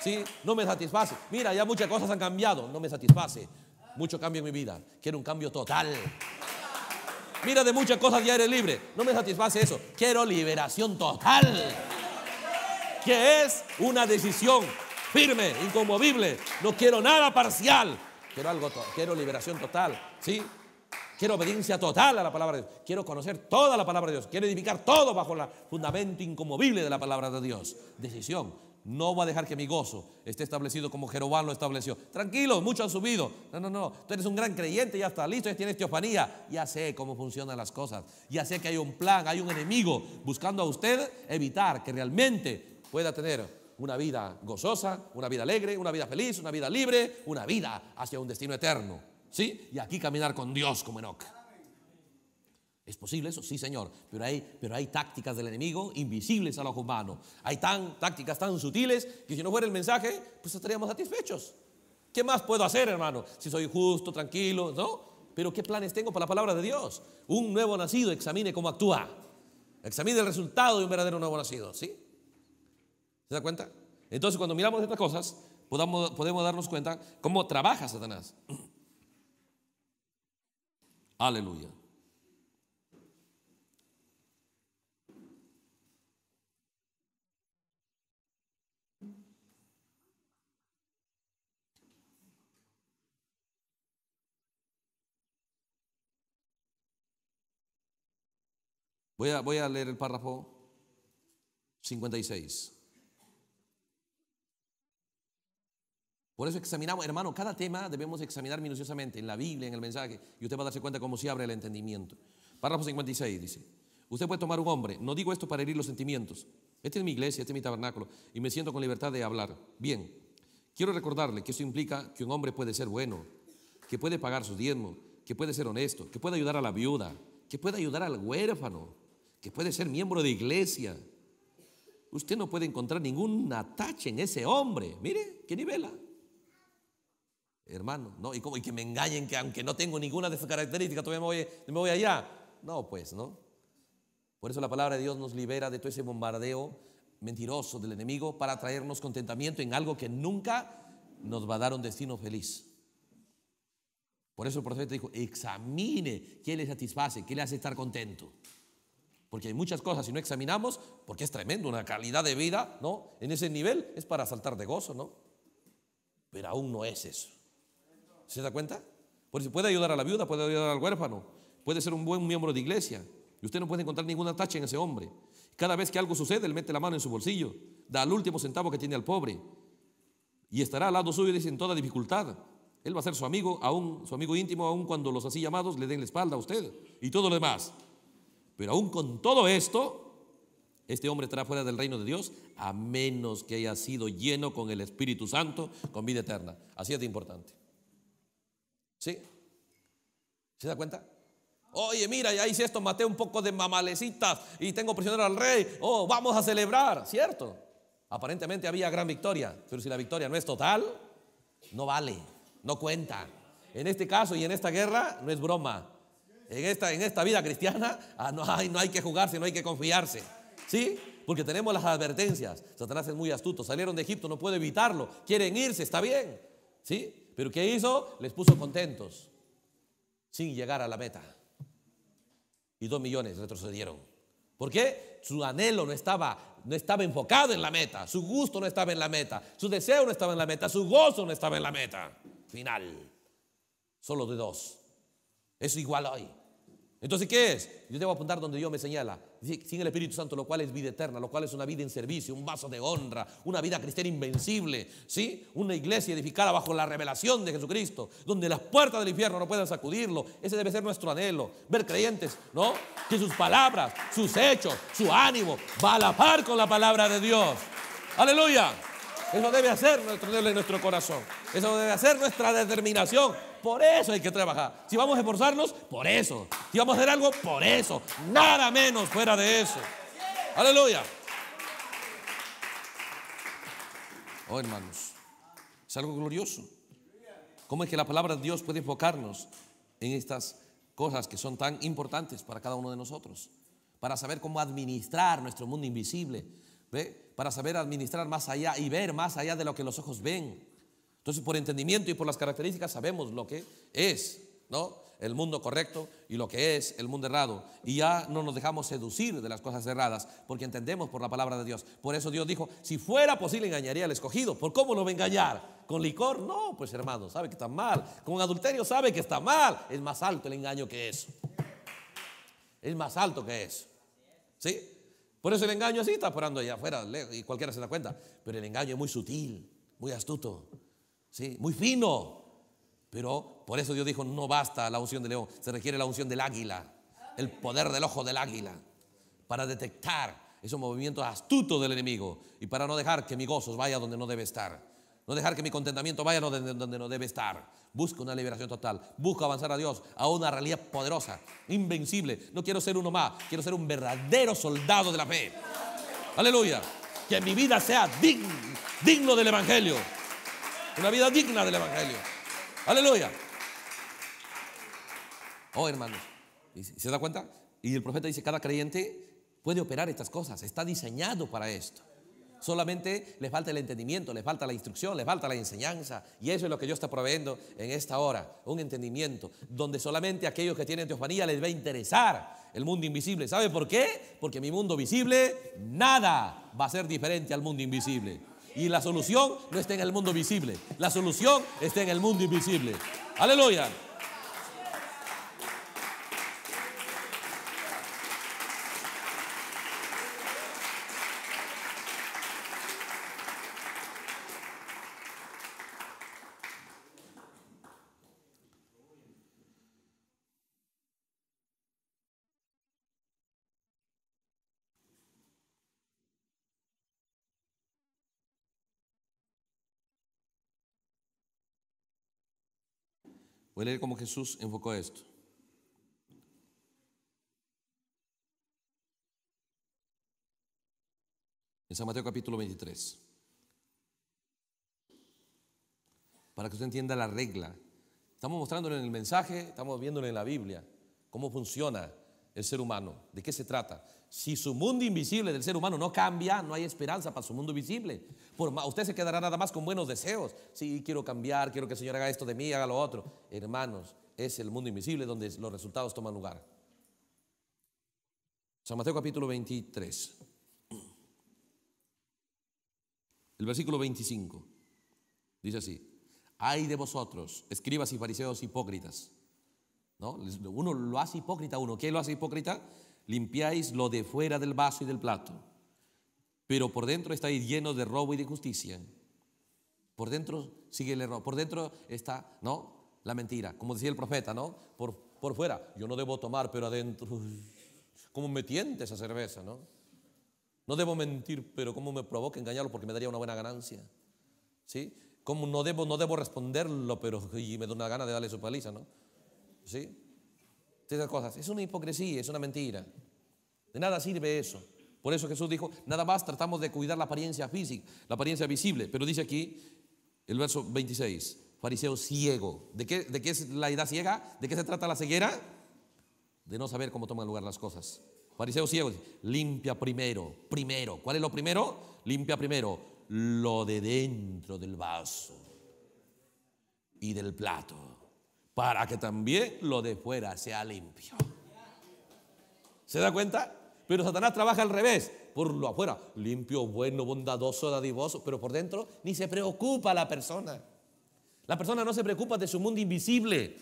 Speaker 1: ¿Sí? No me satisface. Mira, ya muchas cosas han cambiado. No me satisface. Mucho cambio en mi vida. Quiero un cambio total. Mira, de muchas cosas ya eres libre. No me satisface eso. Quiero liberación total. Que es una decisión firme, inconmovible. No quiero nada parcial. Quiero algo, quiero liberación total. ¿Sí? Quiero obediencia total a la palabra de Dios. Quiero conocer toda la palabra de Dios. Quiero edificar todo bajo el fundamento incomovible de la palabra de Dios. Decisión no voy a dejar que mi gozo esté establecido como Jeroboam lo estableció. Tranquilo, mucho han subido. No, no, no. Tú eres un gran creyente, ya está listo, ya tienes teofanía. Ya sé cómo funcionan las cosas. Ya sé que hay un plan, hay un enemigo buscando a usted evitar que realmente pueda tener una vida gozosa, una vida alegre, una vida feliz, una vida libre, una vida hacia un destino eterno. ¿Sí? Y aquí caminar con Dios como Enoch. ¿Es posible eso? Sí, Señor. Pero hay, pero hay tácticas del enemigo invisibles a los humanos. Hay tan, tácticas tan sutiles que si no fuera el mensaje, pues estaríamos satisfechos. ¿Qué más puedo hacer, hermano? Si soy justo, tranquilo, ¿no? Pero ¿qué planes tengo para la palabra de Dios? Un nuevo nacido examine cómo actúa. Examine el resultado de un verdadero nuevo nacido, ¿sí? ¿Se da cuenta? Entonces, cuando miramos estas cosas, podamos, podemos darnos cuenta cómo trabaja Satanás. Aleluya. Voy a, leer el párrafo 56. Por eso examinamos, hermano, cada tema debemos examinar minuciosamente en la Biblia, en el mensaje, y usted va a darse cuenta cómo se abre el entendimiento. Párrafo 56 dice, usted puede tomar un hombre, no digo esto para herir los sentimientos, Este es mi iglesia, este es mi tabernáculo, y me siento con libertad de hablar. Bien, quiero recordarle que eso implica que un hombre puede ser bueno, que puede pagar su diezmo, que puede ser honesto, que puede ayudar a la viuda, que puede ayudar al huérfano, que puede ser miembro de iglesia. Usted no puede encontrar ningún atache en ese hombre. Mire, qué nivela. Hermano, no, y, como, que me engañen que aunque no tengo ninguna de esas características, todavía me voy, me voy allá. No, pues, ¿no? Por eso la palabra de Dios nos libera de todo ese bombardeo mentiroso del enemigo para traernos contentamiento en algo que nunca nos va a dar un destino feliz. Por eso el profeta dijo, examine qué le satisface, qué le hace estar contento. Porque hay muchas cosas, si no examinamos, porque es tremendo, una calidad de vida, ¿no? En ese nivel es para saltar de gozo, ¿no? Pero aún no es eso. ¿Se da cuenta? Por puede ayudar a la viuda, puede ayudar al huérfano, puede ser un buen miembro de iglesia. Y usted no puede encontrar ninguna tacha en ese hombre. Cada vez que algo sucede, él mete la mano en su bolsillo, da el último centavo que tiene al pobre. Y estará al lado suyo, dice, en toda dificultad. Él va a ser su amigo, aún su amigo íntimo, aún cuando los así llamados le den la espalda a usted y todo lo demás. Pero aún con todo esto, este hombre estará fuera del reino de Dios a menos que haya sido lleno con el Espíritu Santo, con vida eterna. Así es de importante. ¿Sí? ¿Se da cuenta? Oye, mira, ya hice esto, maté un poco de mamalecitas y tengo prisionero al rey. Oh, vamos a celebrar, ¿cierto? Aparentemente había gran victoria, pero si la victoria no es total, no vale, no cuenta. En este caso y en esta guerra no es broma, en esta, en esta vida cristiana ah, no, hay, no hay que jugarse, no hay que confiarse. ¿Sí? Porque tenemos las advertencias. Satanás es muy astuto. Salieron de Egipto, no puede evitarlo. Quieren irse, está bien. ¿Sí? Pero ¿qué hizo? Les puso contentos sin llegar a la meta. Y dos millones retrocedieron. ¿Por qué? Su anhelo no estaba, no estaba enfocado en la meta. Su gusto no estaba en la meta. Su deseo no estaba en la meta. Su gozo no estaba en la meta. Final. Solo de dos. Es igual hoy. Entonces, ¿qué es? Yo debo apuntar donde Dios me señala, sin el Espíritu Santo, lo cual es vida eterna, lo cual es una vida en servicio, un vaso de honra, una vida cristiana invencible, ¿sí? Una iglesia edificada bajo la revelación de Jesucristo, donde las puertas del infierno no puedan sacudirlo. Ese debe ser nuestro anhelo, ver creyentes, ¿no? Que sus palabras, sus hechos, su ánimo va a la par con la palabra de Dios. Aleluya. Eso debe hacer nuestro anhelo en nuestro corazón. Eso debe hacer nuestra determinación por eso hay que trabajar. Si vamos a esforzarnos, por eso. Si vamos a hacer algo, por eso. Nada menos fuera de eso. Aleluya. Oh, hermanos, es algo glorioso. ¿Cómo es que la palabra de Dios puede enfocarnos en estas cosas que son tan importantes para cada uno de nosotros? Para saber cómo administrar nuestro mundo invisible, para saber administrar más allá y ver más allá de lo que los ojos ven entonces, por entendimiento y por las características sabemos lo que es, ¿no? El mundo correcto y lo que es el mundo errado. Y ya no nos dejamos seducir de las cosas erradas, porque entendemos por la palabra de Dios. Por eso Dios dijo, si fuera posible engañaría al escogido. ¿Por cómo lo va a engañar? ¿Con licor? No, pues hermano, sabe que está mal. Con adulterio sabe que está mal. Es más alto el engaño que eso. Es más alto que eso. ¿Sí? Por eso el engaño así está parando allá afuera y cualquiera se da cuenta. Pero el engaño es muy sutil, muy astuto. ¿sí? muy fino. Pero por eso Dios dijo, no basta la unción del león, se requiere la unción del águila, el poder del ojo del águila, para detectar esos movimientos astutos del enemigo y para no dejar que mi gozo vaya donde no debe estar. No dejar que mi contentamiento vaya donde no debe estar. Busco una liberación total. Busco avanzar a Dios a una realidad poderosa, invencible. No quiero ser uno más. Quiero ser un verdadero soldado de la fe. Aleluya. Que mi vida sea digno del Evangelio. Una vida digna del Evangelio. Aleluya. Oh, hermanos. ¿Se da cuenta? Y el profeta dice, cada creyente puede operar estas cosas. Está diseñado para esto. Solamente le falta el entendimiento, le falta la instrucción, le falta la enseñanza. Y eso es lo que yo está proveyendo en esta hora. Un entendimiento donde solamente aquellos que tienen teofanía les va a interesar el mundo invisible. ¿Sabe por qué? Porque mi mundo visible, nada va a ser diferente al mundo invisible. Y la solución no está en el mundo visible, la solución está en el mundo invisible. Aleluya. Voy a leer cómo Jesús enfocó esto. En San Mateo capítulo 23. Para que usted entienda la regla. Estamos mostrándole en el mensaje, estamos viéndole en la Biblia cómo funciona el ser humano, de qué se trata. Si su mundo invisible del ser humano no cambia, no hay esperanza para su mundo visible. usted se quedará nada más con buenos deseos. Sí, quiero cambiar, quiero que el Señor haga esto de mí, haga lo otro. Hermanos, es el mundo invisible donde los resultados toman lugar. San Mateo capítulo 23. El versículo 25. Dice así. Hay de vosotros, escribas y fariseos hipócritas. ¿No? Uno lo hace hipócrita, uno. ¿Quién lo hace hipócrita? limpiáis lo de fuera del vaso y del plato, pero por dentro estáis llenos de robo y de justicia Por dentro sigue el error, por dentro está, ¿no? La mentira, como decía el profeta, ¿no? Por, por fuera, yo no debo tomar, pero adentro, Como me tiente esa cerveza, ¿no? No debo mentir, pero ¿cómo me provoca engañarlo? Porque me daría una buena ganancia, ¿sí? ¿Cómo no debo, no debo responderlo, pero y me da una gana de darle su paliza, ¿no? ¿Sí? esas cosas. Es una hipocresía, es una mentira. De nada sirve eso. Por eso Jesús dijo, nada más tratamos de cuidar la apariencia física, la apariencia visible. Pero dice aquí el verso 26, fariseo ciego. ¿De qué, de qué es la edad ciega? ¿De qué se trata la ceguera? De no saber cómo toman lugar las cosas. Fariseo ciego, limpia primero, primero. ¿Cuál es lo primero? Limpia primero lo de dentro del vaso y del plato para que también lo de fuera sea limpio. ¿Se da cuenta? Pero Satanás trabaja al revés, por lo afuera, limpio, bueno, bondadoso, dadivoso, pero por dentro ni se preocupa la persona. La persona no se preocupa de su mundo invisible.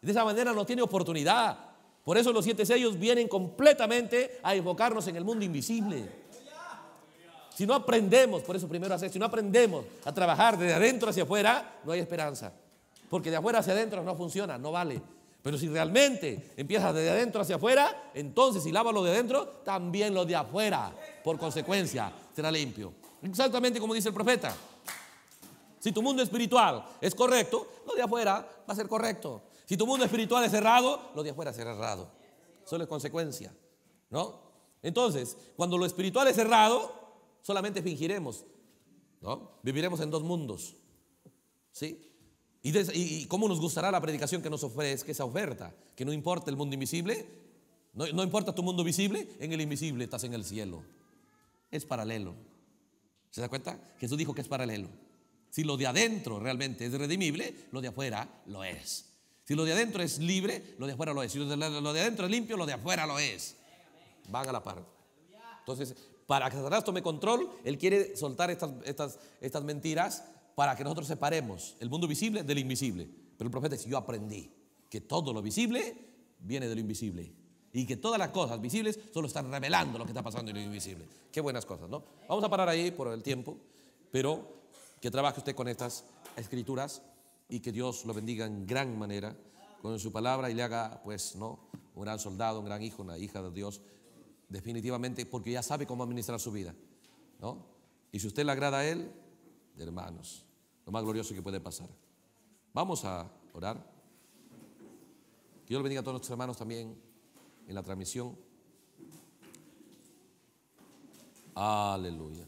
Speaker 1: De esa manera no tiene oportunidad. Por eso los siete sellos vienen completamente a invocarnos en el mundo invisible. Si no aprendemos, por eso primero hacer, si no aprendemos a trabajar desde adentro hacia afuera, no hay esperanza porque de afuera hacia adentro no funciona, no vale. Pero si realmente empiezas de adentro hacia afuera, entonces si lavas lo de adentro, también lo de afuera, por consecuencia, será limpio. Exactamente como dice el profeta. Si tu mundo espiritual es correcto, lo de afuera va a ser correcto. Si tu mundo espiritual es cerrado, lo de afuera será cerrado. Solo es consecuencia, ¿no? Entonces, cuando lo espiritual es cerrado, solamente fingiremos, ¿no? Viviremos en dos mundos, ¿sí? ¿Y, cómo nos gustará la predicación que nos que esa oferta? Que no importa el mundo invisible, no, importa tu mundo visible, en el invisible estás en el cielo. Es paralelo. ¿Se da cuenta? Jesús dijo que es paralelo. Si lo de adentro realmente es redimible, lo de afuera lo es. Si lo de adentro es libre, lo de afuera lo es. Si lo de, adentro es limpio, lo de afuera lo es. Van a la parte Entonces, para que Satanás tome control, él quiere soltar estas, estas, estas mentiras para que nosotros separemos el mundo visible del invisible. Pero el profeta dice, yo aprendí que todo lo visible viene de lo invisible. Y que todas las cosas visibles solo están revelando lo que está pasando en lo invisible. Qué buenas cosas, ¿no? Vamos a parar ahí por el tiempo, pero que trabaje usted con estas escrituras y que Dios lo bendiga en gran manera con su palabra y le haga, pues, ¿no? Un gran soldado, un gran hijo, una hija de Dios, definitivamente, porque ya sabe cómo administrar su vida, ¿no? Y si usted le agrada a Él, hermanos. Lo más glorioso que puede pasar. Vamos a orar. Que Dios bendiga a todos nuestros hermanos también en la transmisión. Aleluya.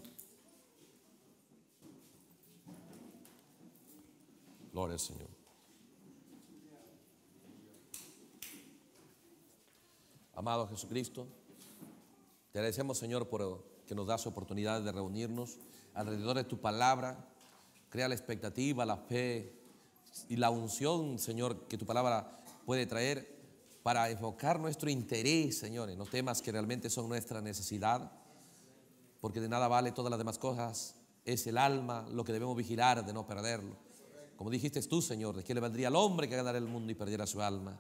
Speaker 1: Gloria al Señor. Amado Jesucristo, te agradecemos Señor por que nos das oportunidad de reunirnos alrededor de tu palabra. Crea la expectativa, la fe y la unción, Señor, que tu palabra puede traer para enfocar nuestro interés, Señor, en los temas que realmente son nuestra necesidad. Porque de nada vale todas las demás cosas. Es el alma lo que debemos vigilar de no perderlo. Como dijiste tú, Señor, ¿de qué le vendría al hombre que ganara el mundo y perdiera su alma?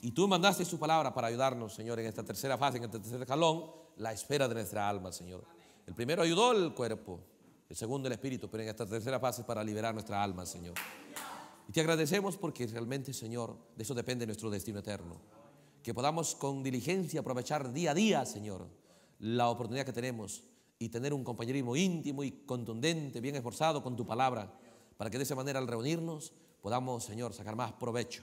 Speaker 1: Y tú mandaste su palabra para ayudarnos, Señor, en esta tercera fase, en este tercer escalón la espera de nuestra alma, Señor. El primero ayudó el cuerpo, el segundo el espíritu, pero en esta tercera fase para liberar nuestra alma, Señor. Y te agradecemos porque realmente, Señor, de eso depende nuestro destino eterno. Que podamos con diligencia aprovechar día a día, Señor, la oportunidad que tenemos y tener un compañerismo íntimo y contundente, bien esforzado con tu palabra, para que de esa manera al reunirnos podamos, Señor, sacar más provecho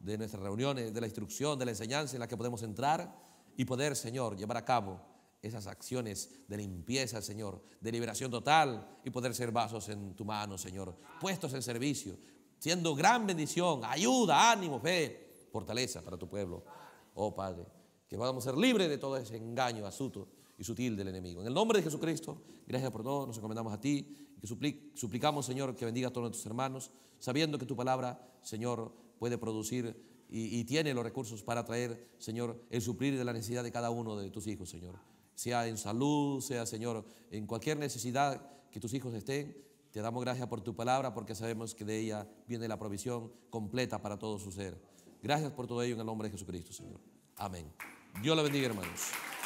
Speaker 1: de nuestras reuniones, de la instrucción, de la enseñanza en la que podemos entrar y poder, Señor, llevar a cabo esas acciones de limpieza, Señor, de liberación total y poder ser vasos en tu mano, Señor, puestos en servicio, siendo gran bendición, ayuda, ánimo, fe, fortaleza para tu pueblo. Oh Padre, que podamos ser libres de todo ese engaño astuto y sutil del enemigo. En el nombre de Jesucristo, gracias por todo, nos encomendamos a ti y que suplicamos, Señor, que bendiga a todos nuestros hermanos, sabiendo que tu palabra, Señor, puede producir y, y, tiene los recursos para traer, Señor, el suplir de la necesidad de cada uno de tus hijos, Señor sea en salud, sea, Señor, en cualquier necesidad que tus hijos estén. Te damos gracias por tu palabra porque sabemos que de ella viene la provisión completa para todo su ser. Gracias por todo ello en el nombre de Jesucristo, Señor. Amén. Dios lo bendiga, hermanos.